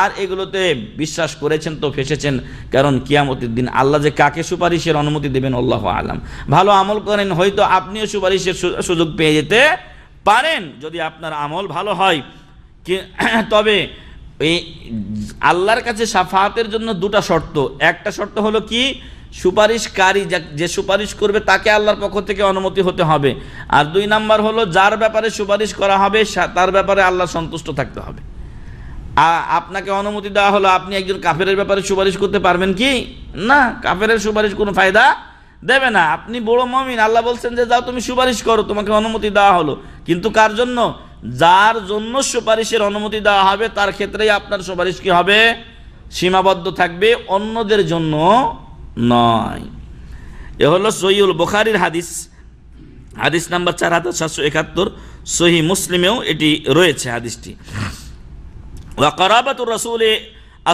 আর এগুলোতে বিশ্বাস করেছেন তো ফেসেছেন কারণ কিয়ামতের দিন আল্লাহ যে কাকে সুপারিশের অনুমতি দেবেন আল্লাহ আলাম ভালো আমল করেন হয়তো আপনিও সুপারিশের সুযোগ পেয়ে যেতে পারেন যদি আপনার আমল ভালো হয় <clears throat> তবে এই আল্লাহর কাছে সাফাহাতের জন্য দুটা শর্ত একটা শর্ত হলো কি সুপারিশকারী যে সুপারিশ করবে তাকে আল্লাহর পক্ষ থেকে অনুমতি হতে হবে আর দুই নাম্বার হলো যার ব্যাপারে সুপারিশ করা হবে তার ব্যাপারে আল্লাহ সন্তুষ্ট থাকতে হবে আপনাকে অনুমতি দেওয়া হলো আপনি একজন কাফেরের ব্যাপারে সুপারিশ করতে পারবেন কি না কাফেরের সুপারিশ কোনো ফায়দা দেবে না আপনি বড় মমিন আল্লাহ বলছেন যে যাও তুমি সুপারিশ করো তোমাকে অনুমতি দেওয়া হলো কিন্তু কার জন্য যার জন্য সুপারিশের অনুমতি দেওয়া হবে তার ক্ষেত্রেই আপনার সুপারিশ কি হবে সীমাবদ্ধ থাকবে অন্যদের জন্য নয় এ হলো সহিউল বুখারির হাদিস হাদিস নাম্বার চার হাজার সাতশো একাত্তর সহি মুসলিমেও এটি রয়েছে হাদিসটি وقرابة الرسول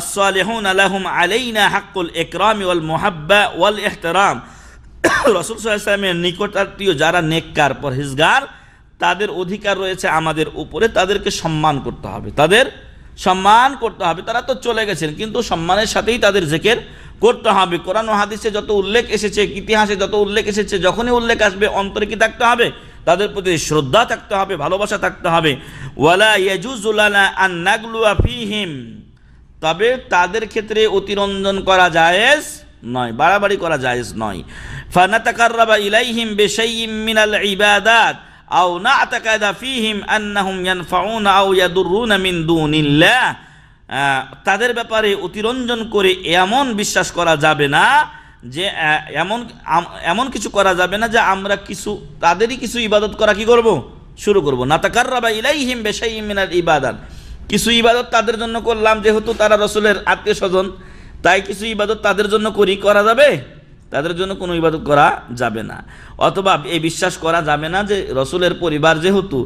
الصالحون لهم علينا حق الإكرام والمحبة والاحترام রসুল সাল্লামের নিকটাত্মীয় যারা নেককার পরহেজগার তাদের অধিকার রয়েছে আমাদের উপরে তাদেরকে সম্মান করতে হবে তাদের সম্মান করতে হবে তারা তো চলে গেছেন কিন্তু সম্মানের সাথেই তাদের জেকের করতে হবে কোরআন হাদিসে যত উল্লেখ এসেছে ইতিহাসে যত উল্লেখ এসেছে যখনই উল্লেখ আসবে অন্তরে কি থাকতে হবে তাদের প্রতি শ্রদ্ধা থাকতে হবে ভালোবাসা থাকতে হবে ওয়ালা ইয়াজুজুলানা আন্নাগলুয়া ফিহিম তবে তাদের ক্ষেত্রে অতিরঞ্জন করা জায়েজ নয় বাড়াবাড়ি করা জায়েজ নয় ফানাতাকাররাবা ইলাইহিম বিশাইইম মিনাল ইবাদাত আও না আতাকায়দা ফিহিম আন্নাহুম ইয়ানফাউনা আও ইয়াদুররুনা মিন দুনিল্লাহ তাদের ব্যাপারে অতিরঞ্জন করে এমন বিশ্বাস করা যাবে না যে এমন এমন কিছু করা যাবে না যে আমরা কিছু তাদেরই কিছু ইবাদত করা কি করব শুরু করব না কার রাবা বেশাই বেশাইমিনার ইবাদান কিছু ইবাদত তাদের জন্য করলাম যেহেতু তারা রসুলের আত্মীয় স্বজন তাই কিছু ইবাদত তাদের জন্য করি করা যাবে তাদের জন্য কোনো ইবাদত করা যাবে না অথবা এই বিশ্বাস করা যাবে না যে রসুলের পরিবার যেহেতু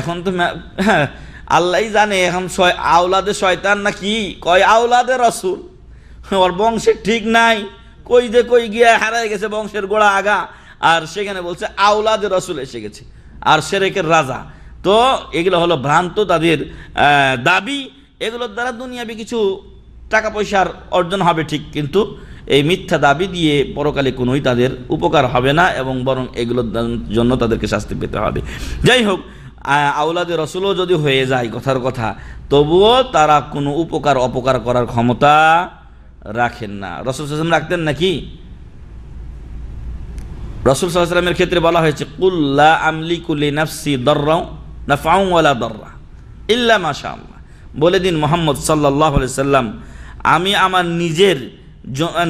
এখন তো <laughs> আল্লাহ জানে এখন আওলাদে শয়তান না কি কয় আওলাদে রসুল ওর বংশে ঠিক নাই কই যে কই গিয়া হারায় গেছে বংশের গোড়া আগা আর সেখানে বলছে আওলাদের রসুল এসে গেছে আর সেরেকের রাজা তো এগুলো হলো ভ্রান্ত তাদের দাবি এগুলোর দ্বারা দুনিয়াবি কিছু টাকা পয়সার অর্জন হবে ঠিক কিন্তু এই মিথ্যা দাবি দিয়ে পরকালে কোনোই তাদের উপকার হবে না এবং বরং এগুলোর জন্য তাদেরকে শাস্তি পেতে হবে যাই হোক আউলাদের রসুলও যদি হয়ে যায় কথার কথা তবুও তারা কোনো উপকার অপকার করার ক্ষমতা রাখেন না রসুল সাল্লাম রাখতেন নাকি রসুল সাল্লামের ক্ষেত্রে বলা হয়েছে কুল্লা আমলি কুলি নাফসি দর্রাও নাফাউলা দর্রা ইল্লা মাশা আল্লাহ বলে দিন মোহাম্মদ সাল্লাহ সাল্লাম আমি আমার নিজের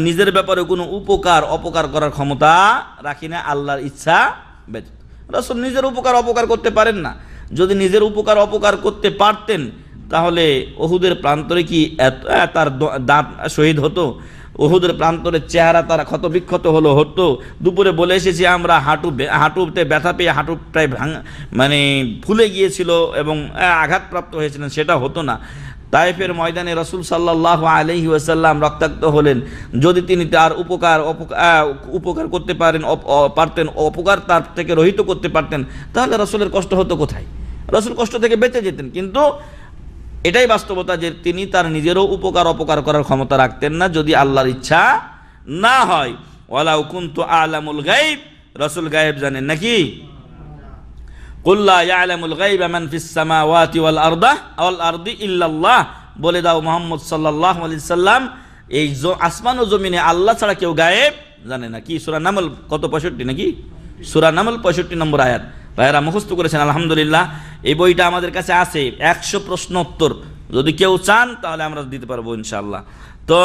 নিজের ব্যাপারে কোনো উপকার অপকার করার ক্ষমতা রাখি না আল্লাহর ইচ্ছা ব্যতীত রসুল নিজের উপকার অপকার করতে পারেন না যদি নিজের উপকার অপকার করতে পারতেন তাহলে ওহুদের প্রান্তরে কি তার দাঁত শহীদ হতো ওহুদের প্রান্তরে চেহারা তারা ক্ষতবিক্ষত হলো হতো দুপুরে বলে এসেছি আমরা হাঁটু হাঁটুতে ব্যথা পেয়ে হাঁটু প্রায় ভাঙ মানে ফুলে গিয়েছিল এবং আঘাতপ্রাপ্ত হয়েছিলেন সেটা হতো না তাইফের ময়দানে রসুল সাল্লাহ আলহি ওয়াসাল্লাম রক্তাক্ত হলেন যদি তিনি তার উপকার উপকার করতে পারেন পারতেন অপকার তার থেকে রহিত করতে পারতেন তাহলে রসুলের কষ্ট হতো কোথায় রসুল কষ্ট থেকে বেঁচে যেতেন কিন্তু এটাই বাস্তবতা যে তিনি তার নিজেরও উপকার অপকার করার ক্ষমতা রাখতেন না যদি আল্লাহর ইচ্ছা না হয় ওয়ালা কুন্তু আলামুল গাইব রসুল গায়েব জানেন নাকি কুল্লা ইয়ালামুল গাইব আমান ফিস সামাওয়াতি ওয়াল আরদা ওয়াল আরদি ইল্লাল্লাহ বলে দাও মোহাম্মদ সাল্লাল্লাহু আলাইহি সাল্লাম এই আসমান ও জমিনে আল্লাহ ছাড়া কেউ গায়েব জানে না কি সূরা নামল কত পঁয়ষট্টি নাকি সুরা নামল পঁয়ষট্টি নম্বর আয়াত ভাইয়েরা মুখস্থ করেছেন আলহামদুলিল্লাহ এই বইটা আমাদের কাছে আছে একশো প্রশ্ন উত্তর যদি কেউ চান তাহলে আমরা দিতে পারবো ইনশাল্লাহ তো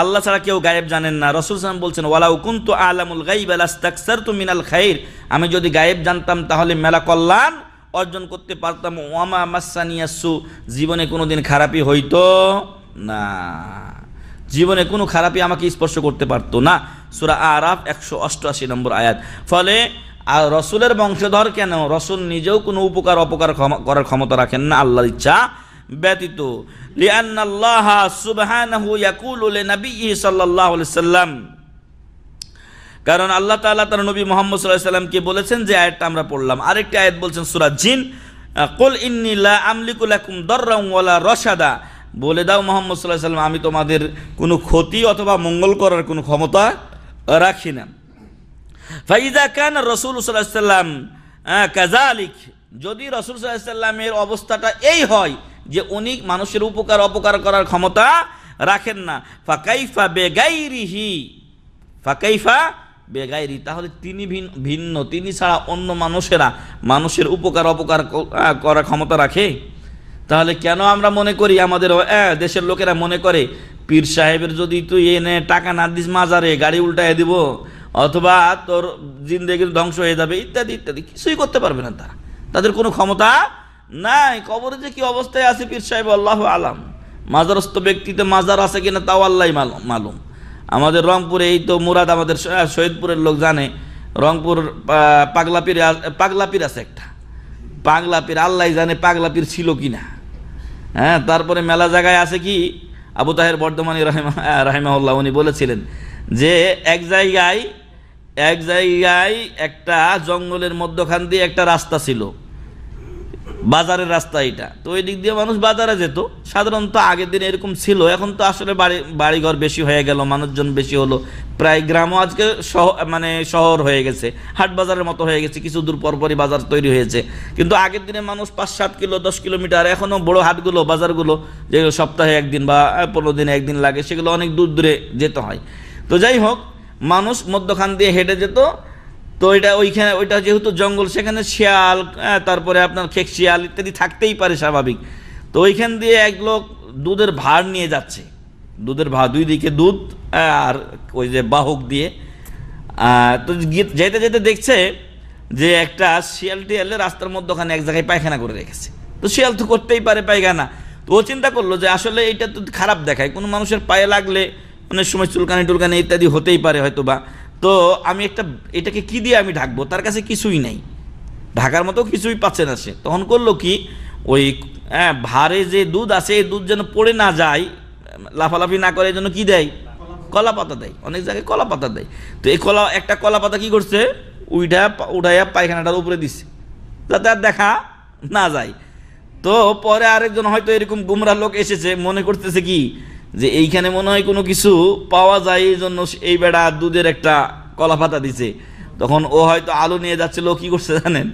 আল্লাহ ছাড়া কেউ গায়েব জানেন না রসুল সালাম বলছেন ওয়ালাউ কুন্তু আলামুল গাইব আলাস্তাকসার তু মিনাল খাইর আমি যদি গায়েব জানতাম তাহলে মেলা কল্যাণ অর্জন করতে পারতাম ওয়ামা মাসানিয়াসু জীবনে কোনো দিন খারাপই হইতো না জীবনে কোনো খারাপই আমাকে স্পর্শ করতে পারতো না সুরা আরাফ একশো অষ্টআশি নম্বর আয়াত ফলে আর রসুলের বংশধর কেন রসুল নিজেও কোনো উপকার অপকার করার ক্ষমতা রাখেন না আল্লাহর ইচ্ছা ব্যতীত সাল্লাম কারণ আল্লাহ তালা তার নবী মোহাম্মদ সাল্লাল্লাহু সাল্লামকে বলেছেন যে আয়াতটা আমরা পড়লাম আরেকটি আয়াত বলছেন সুরাজ জিন কুল ইন্নী আমলিকুলাকুম আমলিকু লাকুম রসাদা বলে দাও মোহাম্মদ সাল্লাহ সাল্লাম আমি তোমাদের কোনো ক্ষতি অথবা মঙ্গল করার কোনো ক্ষমতা রাখি না ফাইজা কান রসুল সাল্লাম কাজালিক যদি রসুল সাল্লামের অবস্থাটা এই হয় যে উনি মানুষের উপকার অপকার করার ক্ষমতা রাখেন না ফাকাইফা বেগাইরিহি ফাকাইফা বেগাইরি তাহলে তিনি ভিন্ন তিনি ছাড়া অন্য মানুষেরা মানুষের উপকার অপকার করার ক্ষমতা রাখে তাহলে কেন আমরা মনে করি আমাদের দেশের লোকেরা মনে করে পীর সাহেবের যদি তুই এনে টাকা না দিস মাজারে গাড়ি উল্টায় দিব অথবা তোর জিন্দেগির ধ্বংস হয়ে যাবে ইত্যাদি ইত্যাদি কিছুই করতে পারবে না তারা তাদের কোনো ক্ষমতা নাই কবরে যে কি অবস্থায় আছে পীর সাহেব আল্লাহ আলাম মাজারস্থ ব্যক্তিতে মাজার আছে কিনা তাও আল্লাহ মালুম আমাদের রংপুরে এই তো মুরাদ আমাদের শহীদপুরের লোক জানে রংপুর পাগলাপির পাগলাপির আছে একটা পাগলাপির আল্লাহ জানে পাগলাপির ছিল কি না হ্যাঁ তারপরে মেলা জায়গায় আছে কি আবু তাহের বর্ধমানী রাহেমা রাহেমাউল্লাহ উনি বলেছিলেন যে এক জায়গায় এক জায়গায় একটা জঙ্গলের মধ্যখান দিয়ে একটা রাস্তা ছিল বাজারের রাস্তা এটা তো ওই দিক দিয়ে মানুষ বাজারে যেত সাধারণত আগের দিন এরকম ছিল এখন তো আসলে বাড়ি বাড়িঘর বেশি হয়ে গেল মানুষজন বেশি হলো প্রায় গ্রামও আজকে মানে শহর হয়ে গেছে হাট বাজারের মতো হয়ে গেছে কিছু দূর পরপরই বাজার তৈরি হয়েছে কিন্তু আগের দিনে মানুষ পাঁচ সাত কিলো দশ কিলোমিটার এখনও বড় হাটগুলো বাজারগুলো যেগুলো সপ্তাহে একদিন বা পনেরো দিনে একদিন লাগে সেগুলো অনেক দূর দূরে যেতে হয় তো যাই হোক মানুষ মধ্যখান দিয়ে হেঁটে যেত তো এটা ওইখানে ওইটা যেহেতু জঙ্গল সেখানে শিয়াল হ্যাঁ, তারপরে আপনার খেক শিয়াল ইত্যাদি থাকতেই পারে স্বাভাবিক তো ওইখান দিয়ে এক লোক দুধের ভার নিয়ে যাচ্ছে দুধের ভার দুই দিকে দুধ হ্যাঁ, আর ওই যে বাহক দিয়ে তো যেতে যেতে দেখছে যে একটা শিয়াল টিয়ালে রাস্তার মধ্যখানে এক জায়গায় পায়খানা করে রেখেছে তো শিয়াল তো করতেই পারে পায়খানা তো ও চিন্তা করলো যে আসলে এইটা তো খারাপ দেখায় কোনো মানুষের পায়ে লাগলে অনেক সময় চুলকানি টুলকানি ইত্যাদি হতেই পারে হয়তো বা তো আমি একটা এটাকে কি দিয়ে আমি ঢাকবো তার কাছে কিছুই নাই ঢাকার মতো কিছুই পাচ্ছে না সে তখন করলো কি ওই হ্যাঁ ভারে যে দুধ আছে এই দুধ যেন পড়ে না যায় লাফালাফি না করে এই জন্য কী দেয় কলা পাতা দেয় অনেক জায়গায় কলা পাতা দেয় তো এই কলা একটা কলা পাতা কী করছে উইটা উঠাইয়া পায়খানাটার উপরে দিছে যাতে আর দেখা না যায় তো পরে আরেকজন হয়তো এরকম গুমরা লোক এসেছে মনে করতেছে কি যে এইখানে মনে হয় কোনো কিছু পাওয়া যায় এই জন্য এই বেড়া দুধের একটা কলা পাতা দিছে তখন ও হয়তো আলু নিয়ে যাচ্ছিল কি করছে জানেন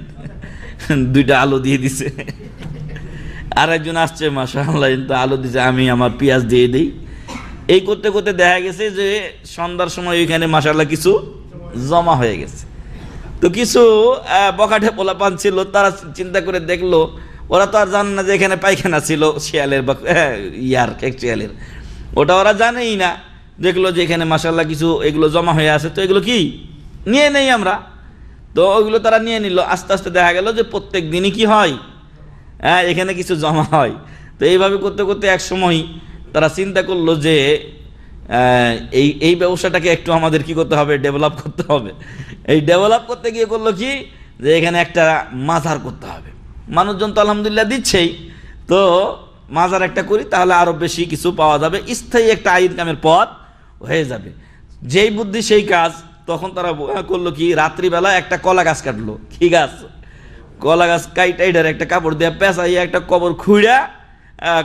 <laughs> দুইটা আলু দিয়ে দিছে আর একজন আসছে মাসা তো আলু দিছে আমি আমার পেঁয়াজ দিয়ে দিই এই করতে করতে দেখা গেছে যে সন্ধ্যার সময় ওইখানে মাসাল্লাহ কিছু জমা হয়ে গেছে তো কিছু বকাঠে পান ছিল তারা চিন্তা করে দেখলো ওরা তো আর জান না যে এখানে পায়খানা ছিল শিয়ালের বা হ্যাঁ, ইয়ার এক শিয়ালের ওটা ওরা জানেই না দেখলো যে এখানে মাসাল্লাহ কিছু এগুলো জমা হয়ে আছে তো এগুলো কি নিয়ে নেই আমরা তো ওগুলো তারা নিয়ে নিল আস্তে আস্তে দেখা গেল যে প্রত্যেক দিনই কি হয় হ্যাঁ এখানে কিছু জমা হয় তো এইভাবে করতে করতে এক সময় তারা চিন্তা করলো যে এই এই ব্যবসাটাকে একটু আমাদের কি করতে হবে ডেভেলপ করতে হবে এই ডেভেলপ করতে গিয়ে করলো কি যে এখানে একটা মাজার করতে হবে মানুষজন তো আলহামদুলিল্লাহ দিচ্ছেই তো মাজার একটা করি তাহলে আরও বেশি কিছু পাওয়া যাবে স্থায়ী একটা ইনকামের পথ হয়ে যাবে যেই বুদ্ধি সেই কাজ তখন তারা হ্যাঁ, করলো কি রাত্রিবেলা একটা কলা গাছ কাটলো কি গাছ কলা গাছ কাইটাইডার একটা কাপড় দিয়ে পেঁচাই একটা কবর খুঁড়া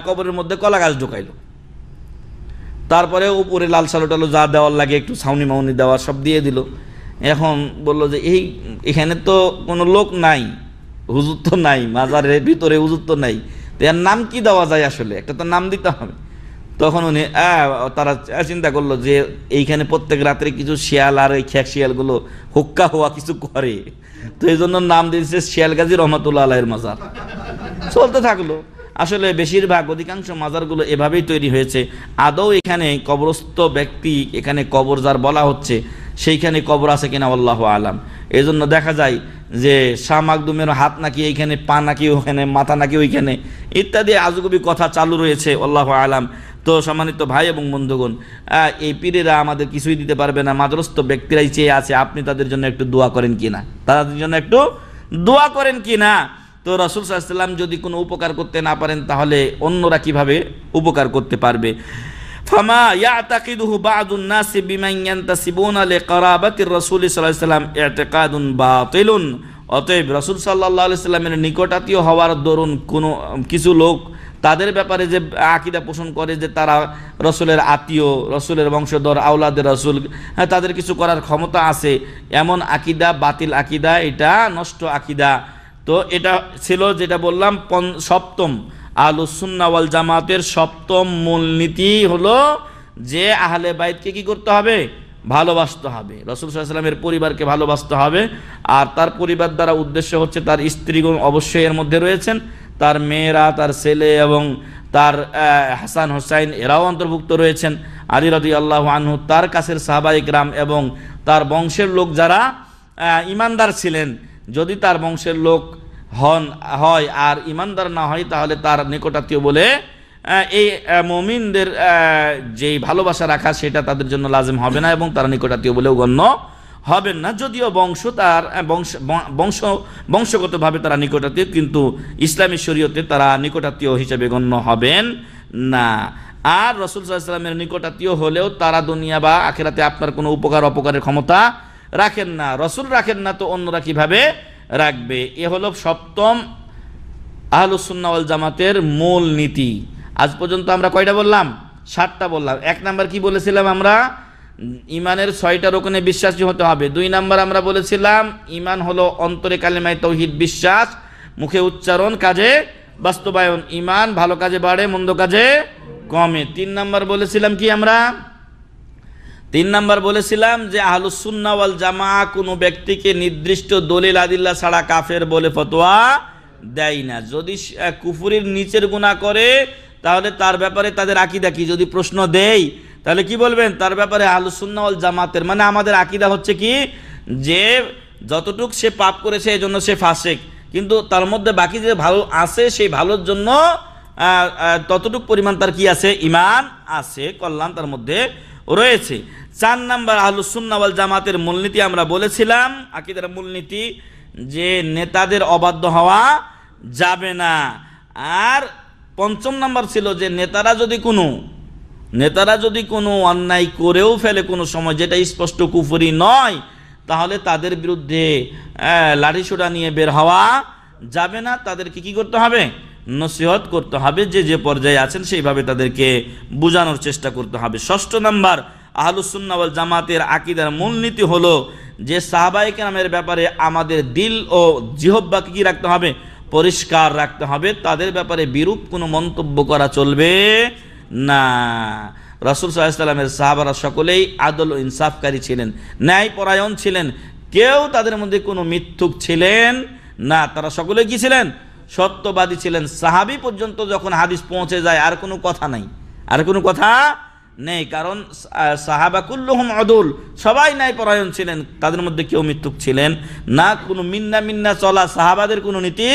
কবরের মধ্যে কলা গাছ ঢুকাইলো তারপরে উপরে লাল সালো টালো যা দেওয়ার লাগে একটু ছাউনি মাউনি দেওয়ার সব দিয়ে দিল এখন বললো যে এই এখানে তো কোনো লোক নাই হুজুর তো নাই মাজারের ভিতরে হুজুর তো নাই এর নাম কি দেওয়া যায় আসলে একটা তো নাম দিতে হবে তখন উনি তারা চিন্তা করলো যে এইখানে প্রত্যেক রাত্রে কিছু শিয়াল আর ওই খ্যাক শিয়ালগুলো হুক্কা হওয়া কিছু করে তো এই জন্য নাম দিয়েছে শিয়াল গাজী রহমতুল্লাহ আলাহের মাজার চলতে থাকলো আসলে বেশিরভাগ অধিকাংশ মাজারগুলো এভাবেই তৈরি হয়েছে আদৌ এখানে কবরস্থ ব্যক্তি এখানে কবর যার বলা হচ্ছে সেইখানে কবর আছে কিনা আল্লাহ আলাম এই জন্য দেখা যায় যে শাহ মাকদুমের হাত নাকি এইখানে পা নাকি ওখানে মাথা নাকি ওইখানে ইত্যাদি আজগুবি কথা চালু রয়েছে আল্লাহ আলাম তো সম্মানিত ভাই এবং বন্ধুগণ এই পীরেরা আমাদের কিছুই দিতে পারবে না মাদ্রস্ত ব্যক্তিরাই চেয়ে আছে আপনি তাদের জন্য একটু দোয়া করেন কি না তাদের জন্য একটু দোয়া করেন কি না তো রসুল সাল্লাম যদি কোনো উপকার করতে না পারেন তাহলে অন্যরা কিভাবে উপকার করতে পারবে ফামা ইয়াতাকিদুহু বাদুন নাসি বিমান ইয়ান্তাসিবুনা লিকারাবাতির রাসূল সাল্লাল্লাহু আলাইহি সাল্লাম ইতিকাদুন বাতিলুন অতএব রাসূল সাল্লাল্লাহু আলাইহি সাল্লামের নিকটাত্মীয় হওয়ার দরুন কোনো কিছু লোক তাদের ব্যাপারে যে আকিদা পোষণ করে যে তারা রসুলের আত্মীয় রসুলের বংশধর আওলাদের রসুল হ্যাঁ তাদের কিছু করার ক্ষমতা আছে এমন আকিদা বাতিল আকিদা এটা নষ্ট আকিদা তো এটা ছিল যেটা বললাম সপ্তম আলুসুন্নাওয়াল জামাতের সপ্তম মূলনীতি হলো যে আহলে বাইতকে কি করতে হবে ভালোবাসতে হবে রসুল সাল্লামের পরিবারকে ভালোবাসতে হবে আর তার পরিবার দ্বারা উদ্দেশ্য হচ্ছে তার স্ত্রীগুণ অবশ্যই এর মধ্যে রয়েছেন তার মেয়েরা তার ছেলে এবং তার হাসান হোসাইন এরাও অন্তর্ভুক্ত রয়েছেন আলী আল্লাহ আনহু তার কাছের সাহাবা গ্রাম এবং তার বংশের লোক যারা ইমানদার ছিলেন যদি তার বংশের লোক হন হয় আর ইমানদার না হয় তাহলে তার নিকটাত্মীয় বলে এই মমিনদের যেই ভালোবাসা রাখা সেটা তাদের জন্য লাজেম হবে না এবং তারা নিকটাত্মীয় বলেও গণ্য হবেন না যদিও বংশ তার বংশ বংশ বংশগতভাবে তারা নিকটাত্মীয় কিন্তু ইসলামী শরীয়তে তারা নিকটাত্মীয় হিসেবে গণ্য হবেন না আর রসুল সাল্লামের নিকটাত্মীয় হলেও তারা দুনিয়া বা আখেরাতে আপনার কোনো উপকার অপকারের ক্ষমতা রাখেন না রসুল রাখেন না তো অন্যরা কীভাবে রাখবে এ হলো সপ্তম আহলুসুন্নাওয়াল জামাতের মূল নীতি আজ পর্যন্ত আমরা কয়টা বললাম সাতটা বললাম এক নাম্বার কি বলেছিলাম আমরা ইমানের ছয়টা রোকনে বিশ্বাসী হতে হবে দুই নাম্বার আমরা বলেছিলাম ইমান হলো অন্তরে কালেমায় তৌহিদ বিশ্বাস মুখে উচ্চারণ কাজে বাস্তবায়ন ইমান ভালো কাজে বাড়ে মন্দ কাজে কমে তিন নাম্বার বলেছিলাম কি আমরা তিন নাম্বার বলেছিলাম যে আহলুসুন্নাওয়াল জামা কোনো ব্যক্তিকে নির্দিষ্ট দলিল আদিল্লা ছাড়া কাফের বলে ফতোয়া দেয় না যদি কুফুরির নিচের গুণা করে তাহলে তার ব্যাপারে তাদের আকিদা কি যদি প্রশ্ন দেই তাহলে কি বলবেন তার ব্যাপারে আহলুসুন্নাওয়াল জামাতের মানে আমাদের আকিদা হচ্ছে কি যে যতটুক সে পাপ করেছে এই জন্য সে ফাঁসেক কিন্তু তার মধ্যে বাকি যে ভালো আছে সেই ভালোর জন্য ততটুক পরিমাণ তার কি আছে ইমান আছে কল্যাণ তার মধ্যে রয়েছে চার নাম্বার আহলুসুন্নাওয়াল জামাতের মূলনীতি আমরা বলেছিলাম আকিদার মূলনীতি যে নেতাদের অবাধ্য হওয়া যাবে না আর পঞ্চম নাম্বার ছিল যে নেতারা যদি কোনো নেতারা যদি কোনো অন্যায় করেও ফেলে কোনো সময় যেটা স্পষ্ট কুফরি নয় তাহলে তাদের বিরুদ্ধে লাঠিসোটা নিয়ে বের হওয়া যাবে না তাদেরকে কি করতে হবে নসিহত করতে হবে যে যে পর্যায়ে আছেন সেইভাবে তাদেরকে বোঝানোর চেষ্টা করতে হবে ষষ্ঠ নাম্বার আহলুসুন্নাওয়াল জামাতের আকিদার মূলনীতি হলো যে সাহাবাইকে নামের ব্যাপারে আমাদের দিল ও জিহব্বাকে কী রাখতে হবে পরিষ্কার রাখতে হবে তাদের ব্যাপারে বিরূপ কোনো মন্তব্য করা চলবে না রাসুল সাল্লামের সাহাবারা সকলেই আদল ও ইনসাফকারী ছিলেন ন্যায়পরায়ণ ছিলেন কেউ তাদের মধ্যে কোনো মিথ্যুক ছিলেন না তারা সকলে কি ছিলেন সত্যবাদী ছিলেন সাহাবি পর্যন্ত যখন হাদিস পৌঁছে যায় আর কোনো কথা নাই আর কোনো কথা নেই কারণ সাহাবাকুল্লহম অদুল সবাই পরায়ণ ছিলেন তাদের মধ্যে কেউ মৃত্যুক ছিলেন না কোনো মিন্না মিন্না চলা সাহাবাদের কোনো নীতি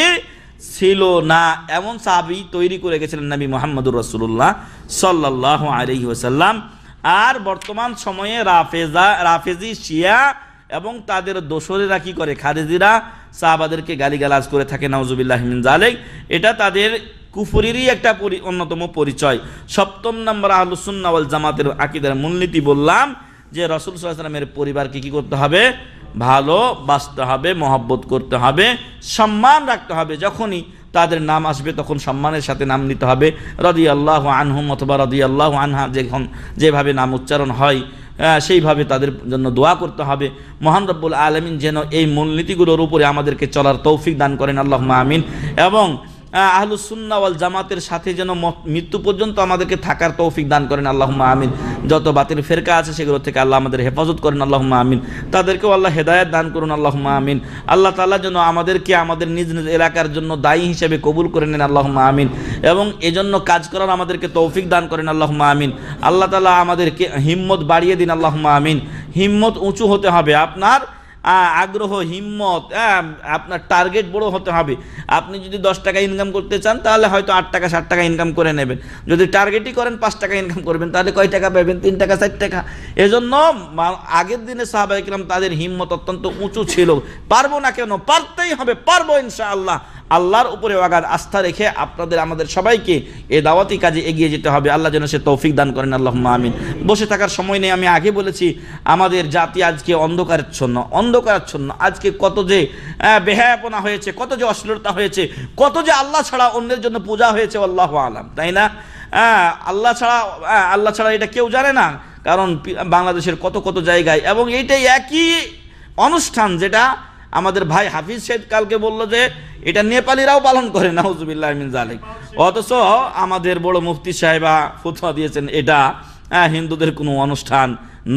ছিল না এমন সাহাবি তৈরি করে গেছিলেন নবী মোহাম্মদুর রসুল্লাহ সাল্লাহ আলি ওসাল্লাম আর বর্তমান সময়ে রাফেজা রাফেজি শিয়া এবং তাদের দোসরেরা কী করে খারেজিরা সাহাবাদেরকে গালিগালাজ করে থাকে নওজুবিল্লাহমিন জালেক এটা তাদের কুফুরিরই একটা অন্যতম পরিচয় সপ্তম নম্বর আলুসুন্নাওয়াল জামাতের আকিদের মূলনীতি বললাম যে রসুল সাল্লামের পরিবারকে কী করতে হবে ভালো বাঁচতে হবে মহব্বত করতে হবে সম্মান রাখতে হবে যখনই তাদের নাম আসবে তখন সম্মানের সাথে নাম নিতে হবে রদি আল্লাহ আনহুম অথবা রদি আল্লাহ আনহা যখন যেভাবে নাম উচ্চারণ হয় হ্যাঁ, সেইভাবে তাদের জন্য দোয়া করতে হবে মহান রব্বুল আলমিন যেন এই মূলনীতিগুলোর উপরে আমাদেরকে চলার তৌফিক দান করেন আল্লাহ আমিন এবং আহলুসুন্নাওয়াল জামাতের সাথে যেন মৃত্যু পর্যন্ত আমাদেরকে থাকার তৌফিক দান করেন আল্লাহ আমিন যত বাতিল ফেরকা আছে সেগুলো থেকে আল্লাহ আমাদের হেফাজত করেন আল্লাহ আমিন তাদেরকেও আল্লাহ হেদায়ত দান করুন আল্লাহ আমিন আল্লাহ তালা যেন আমাদেরকে আমাদের নিজ নিজ এলাকার জন্য দায়ী হিসেবে কবুল করে নেন আল্লাহ আমিন এবং এজন্য কাজ করার আমাদেরকে তৌফিক দান করেন আল্লাহ আমিন আল্লাহ তালা আমাদেরকে হিম্মত বাড়িয়ে দিন আল্লাহ আমিন হিম্মত উঁচু হতে হবে আপনার আগ্রহ হিম্মত আপনার টার্গেট বড় হতে হবে আপনি যদি দশ টাকা ইনকাম করতে চান তাহলে হয়তো আট টাকা সাত টাকা ইনকাম করে নেবেন যদি টার্গেটই করেন পাঁচ টাকা ইনকাম করবেন তাহলে কয় টাকা পাবেন তিন টাকা চার টাকা এজন্য আগের দিনে সাহাবাহিকরাম তাদের হিম্মত অত্যন্ত উঁচু ছিল পারবো না কেন পারতেই হবে পারবো ইনশাআল্লাহ আল্লাহর উপরে আগার আস্থা রেখে আপনাদের আমাদের সবাইকে এ দাওয়াতি কাজে এগিয়ে যেতে হবে আল্লাহ যেন সে তৌফিক দান করেন আল্লাহ আমিন বসে থাকার সময় নেই আমি আগে বলেছি আমাদের জাতি আজকে অন্ধকারাচ্ছন্ন অন্ধকারাচ্ছন্ন আজকে কত যে বেহায়াপনা হয়েছে কত যে অশ্লীলতা হয়েছে কত যে আল্লাহ ছাড়া অন্যের জন্য পূজা হয়েছে আল্লাহ আলাম তাই না আল্লাহ ছাড়া আল্লাহ ছাড়া এটা কেউ জানে না কারণ বাংলাদেশের কত কত জায়গায় এবং এইটাই একই অনুষ্ঠান যেটা আমাদের ভাই হাফিজ শেখ কালকে বলল যে এটা নেপালিরাও পালন করে না হুজুবিল্লাহ মিন জালিক অথচ আমাদের বড় মুফতি সাহেবা ফুতফা দিয়েছেন এটা হ্যাঁ, হিন্দুদের কোনো অনুষ্ঠান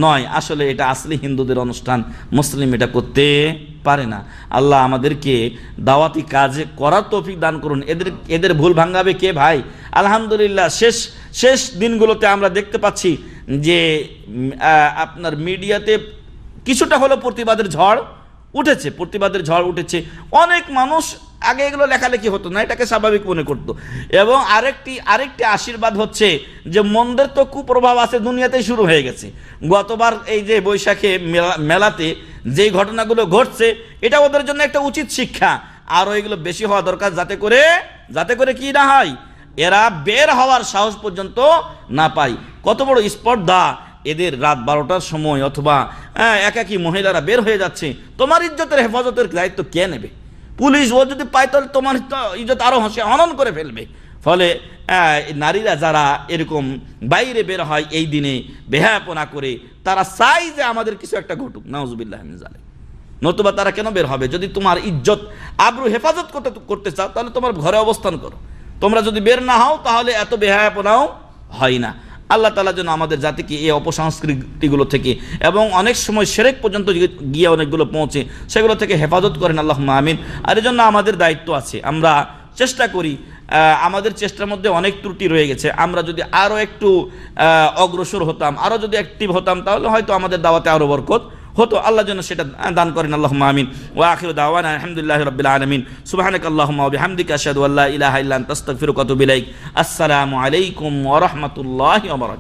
নয় আসলে এটা আসলে হিন্দুদের অনুষ্ঠান মুসলিম এটা করতে পারে না আল্লাহ আমাদেরকে দাওয়াতি কাজে করার তৌফিক দান করুন এদের এদের ভুল ভাঙ্গাবে কে ভাই আলহামদুলিল্লাহ শেষ শেষ দিনগুলোতে আমরা দেখতে পাচ্ছি যে আপনার মিডিয়াতে কিছুটা হলো প্রতিবাদের ঝড় উঠেছে প্রতিবাদের ঝড় উঠেছে অনেক মানুষ আগে এগুলো লেখালেখি হতো না এটাকে স্বাভাবিক মনে করত এবং আরেকটি আরেকটি আশীর্বাদ হচ্ছে যে মন্দের তো কুপ্রভাব আছে দুনিয়াতেই শুরু হয়ে গেছে গতবার এই যে বৈশাখে মেলাতে যে ঘটনাগুলো ঘটছে এটা ওদের জন্য একটা উচিত শিক্ষা আরও এগুলো বেশি হওয়া দরকার যাতে করে যাতে করে কি না হয় এরা বের হওয়ার সাহস পর্যন্ত না পায় কত বড় স্পর্ধা এদের রাত বারোটার সময় অথবা হ্যাঁ, একাকি মহিলারা বের হয়ে যাচ্ছে তোমার ইজ্জতের হেফাজতের দায়িত্ব কে নেবে পুলিশ ও যদি পায় তাহলে তোমার ইজ্জত আরও হাসে হনন করে ফেলবে ফলে হ্যাঁ, নারীরা যারা এরকম বাইরে বের হয় এই দিনে বেহাপনা করে তারা চাই যে আমাদের কিছু একটা ঘটুক নজুবিল্লাহ জালে নতুবা তারা কেন বের হবে যদি তোমার ইজ্জত আবরু হেফাজত করতে করতে চাও তাহলে তোমার ঘরে অবস্থান করো তোমরা যদি বের না হও তাহলে এত বেহায়াপনাও হয় না আল্লাহ তালা যেন আমাদের জাতিকে এই অপসংস্কৃতিগুলো থেকে এবং অনেক সময় সেরেক পর্যন্ত গিয়ে অনেকগুলো পৌঁছে সেগুলো থেকে হেফাজত করেন আল্লাহ আমিন আর এজন্য আমাদের দায়িত্ব আছে আমরা চেষ্টা করি আমাদের চেষ্টার মধ্যে অনেক ত্রুটি রয়ে গেছে আমরা যদি আরও একটু অগ্রসর হতাম আরও যদি অ্যাক্টিভ হতাম তাহলে হয়তো আমাদের দাওয়াতে আরও বরকত হতো আল্লাহ জন্য সেটা দান করেন আল্লাহ আমিন ও আখির দাওয়ান আলহামদুলিল্লাহ রবিল আলমিন সুবাহানক আল্লাহ হামদিক আসাদ আল্লাহ ইলাহ ইল্লান তস্তফির কত বিলাইক আসসালামু আলাইকুম ওরহমতুল্লাহ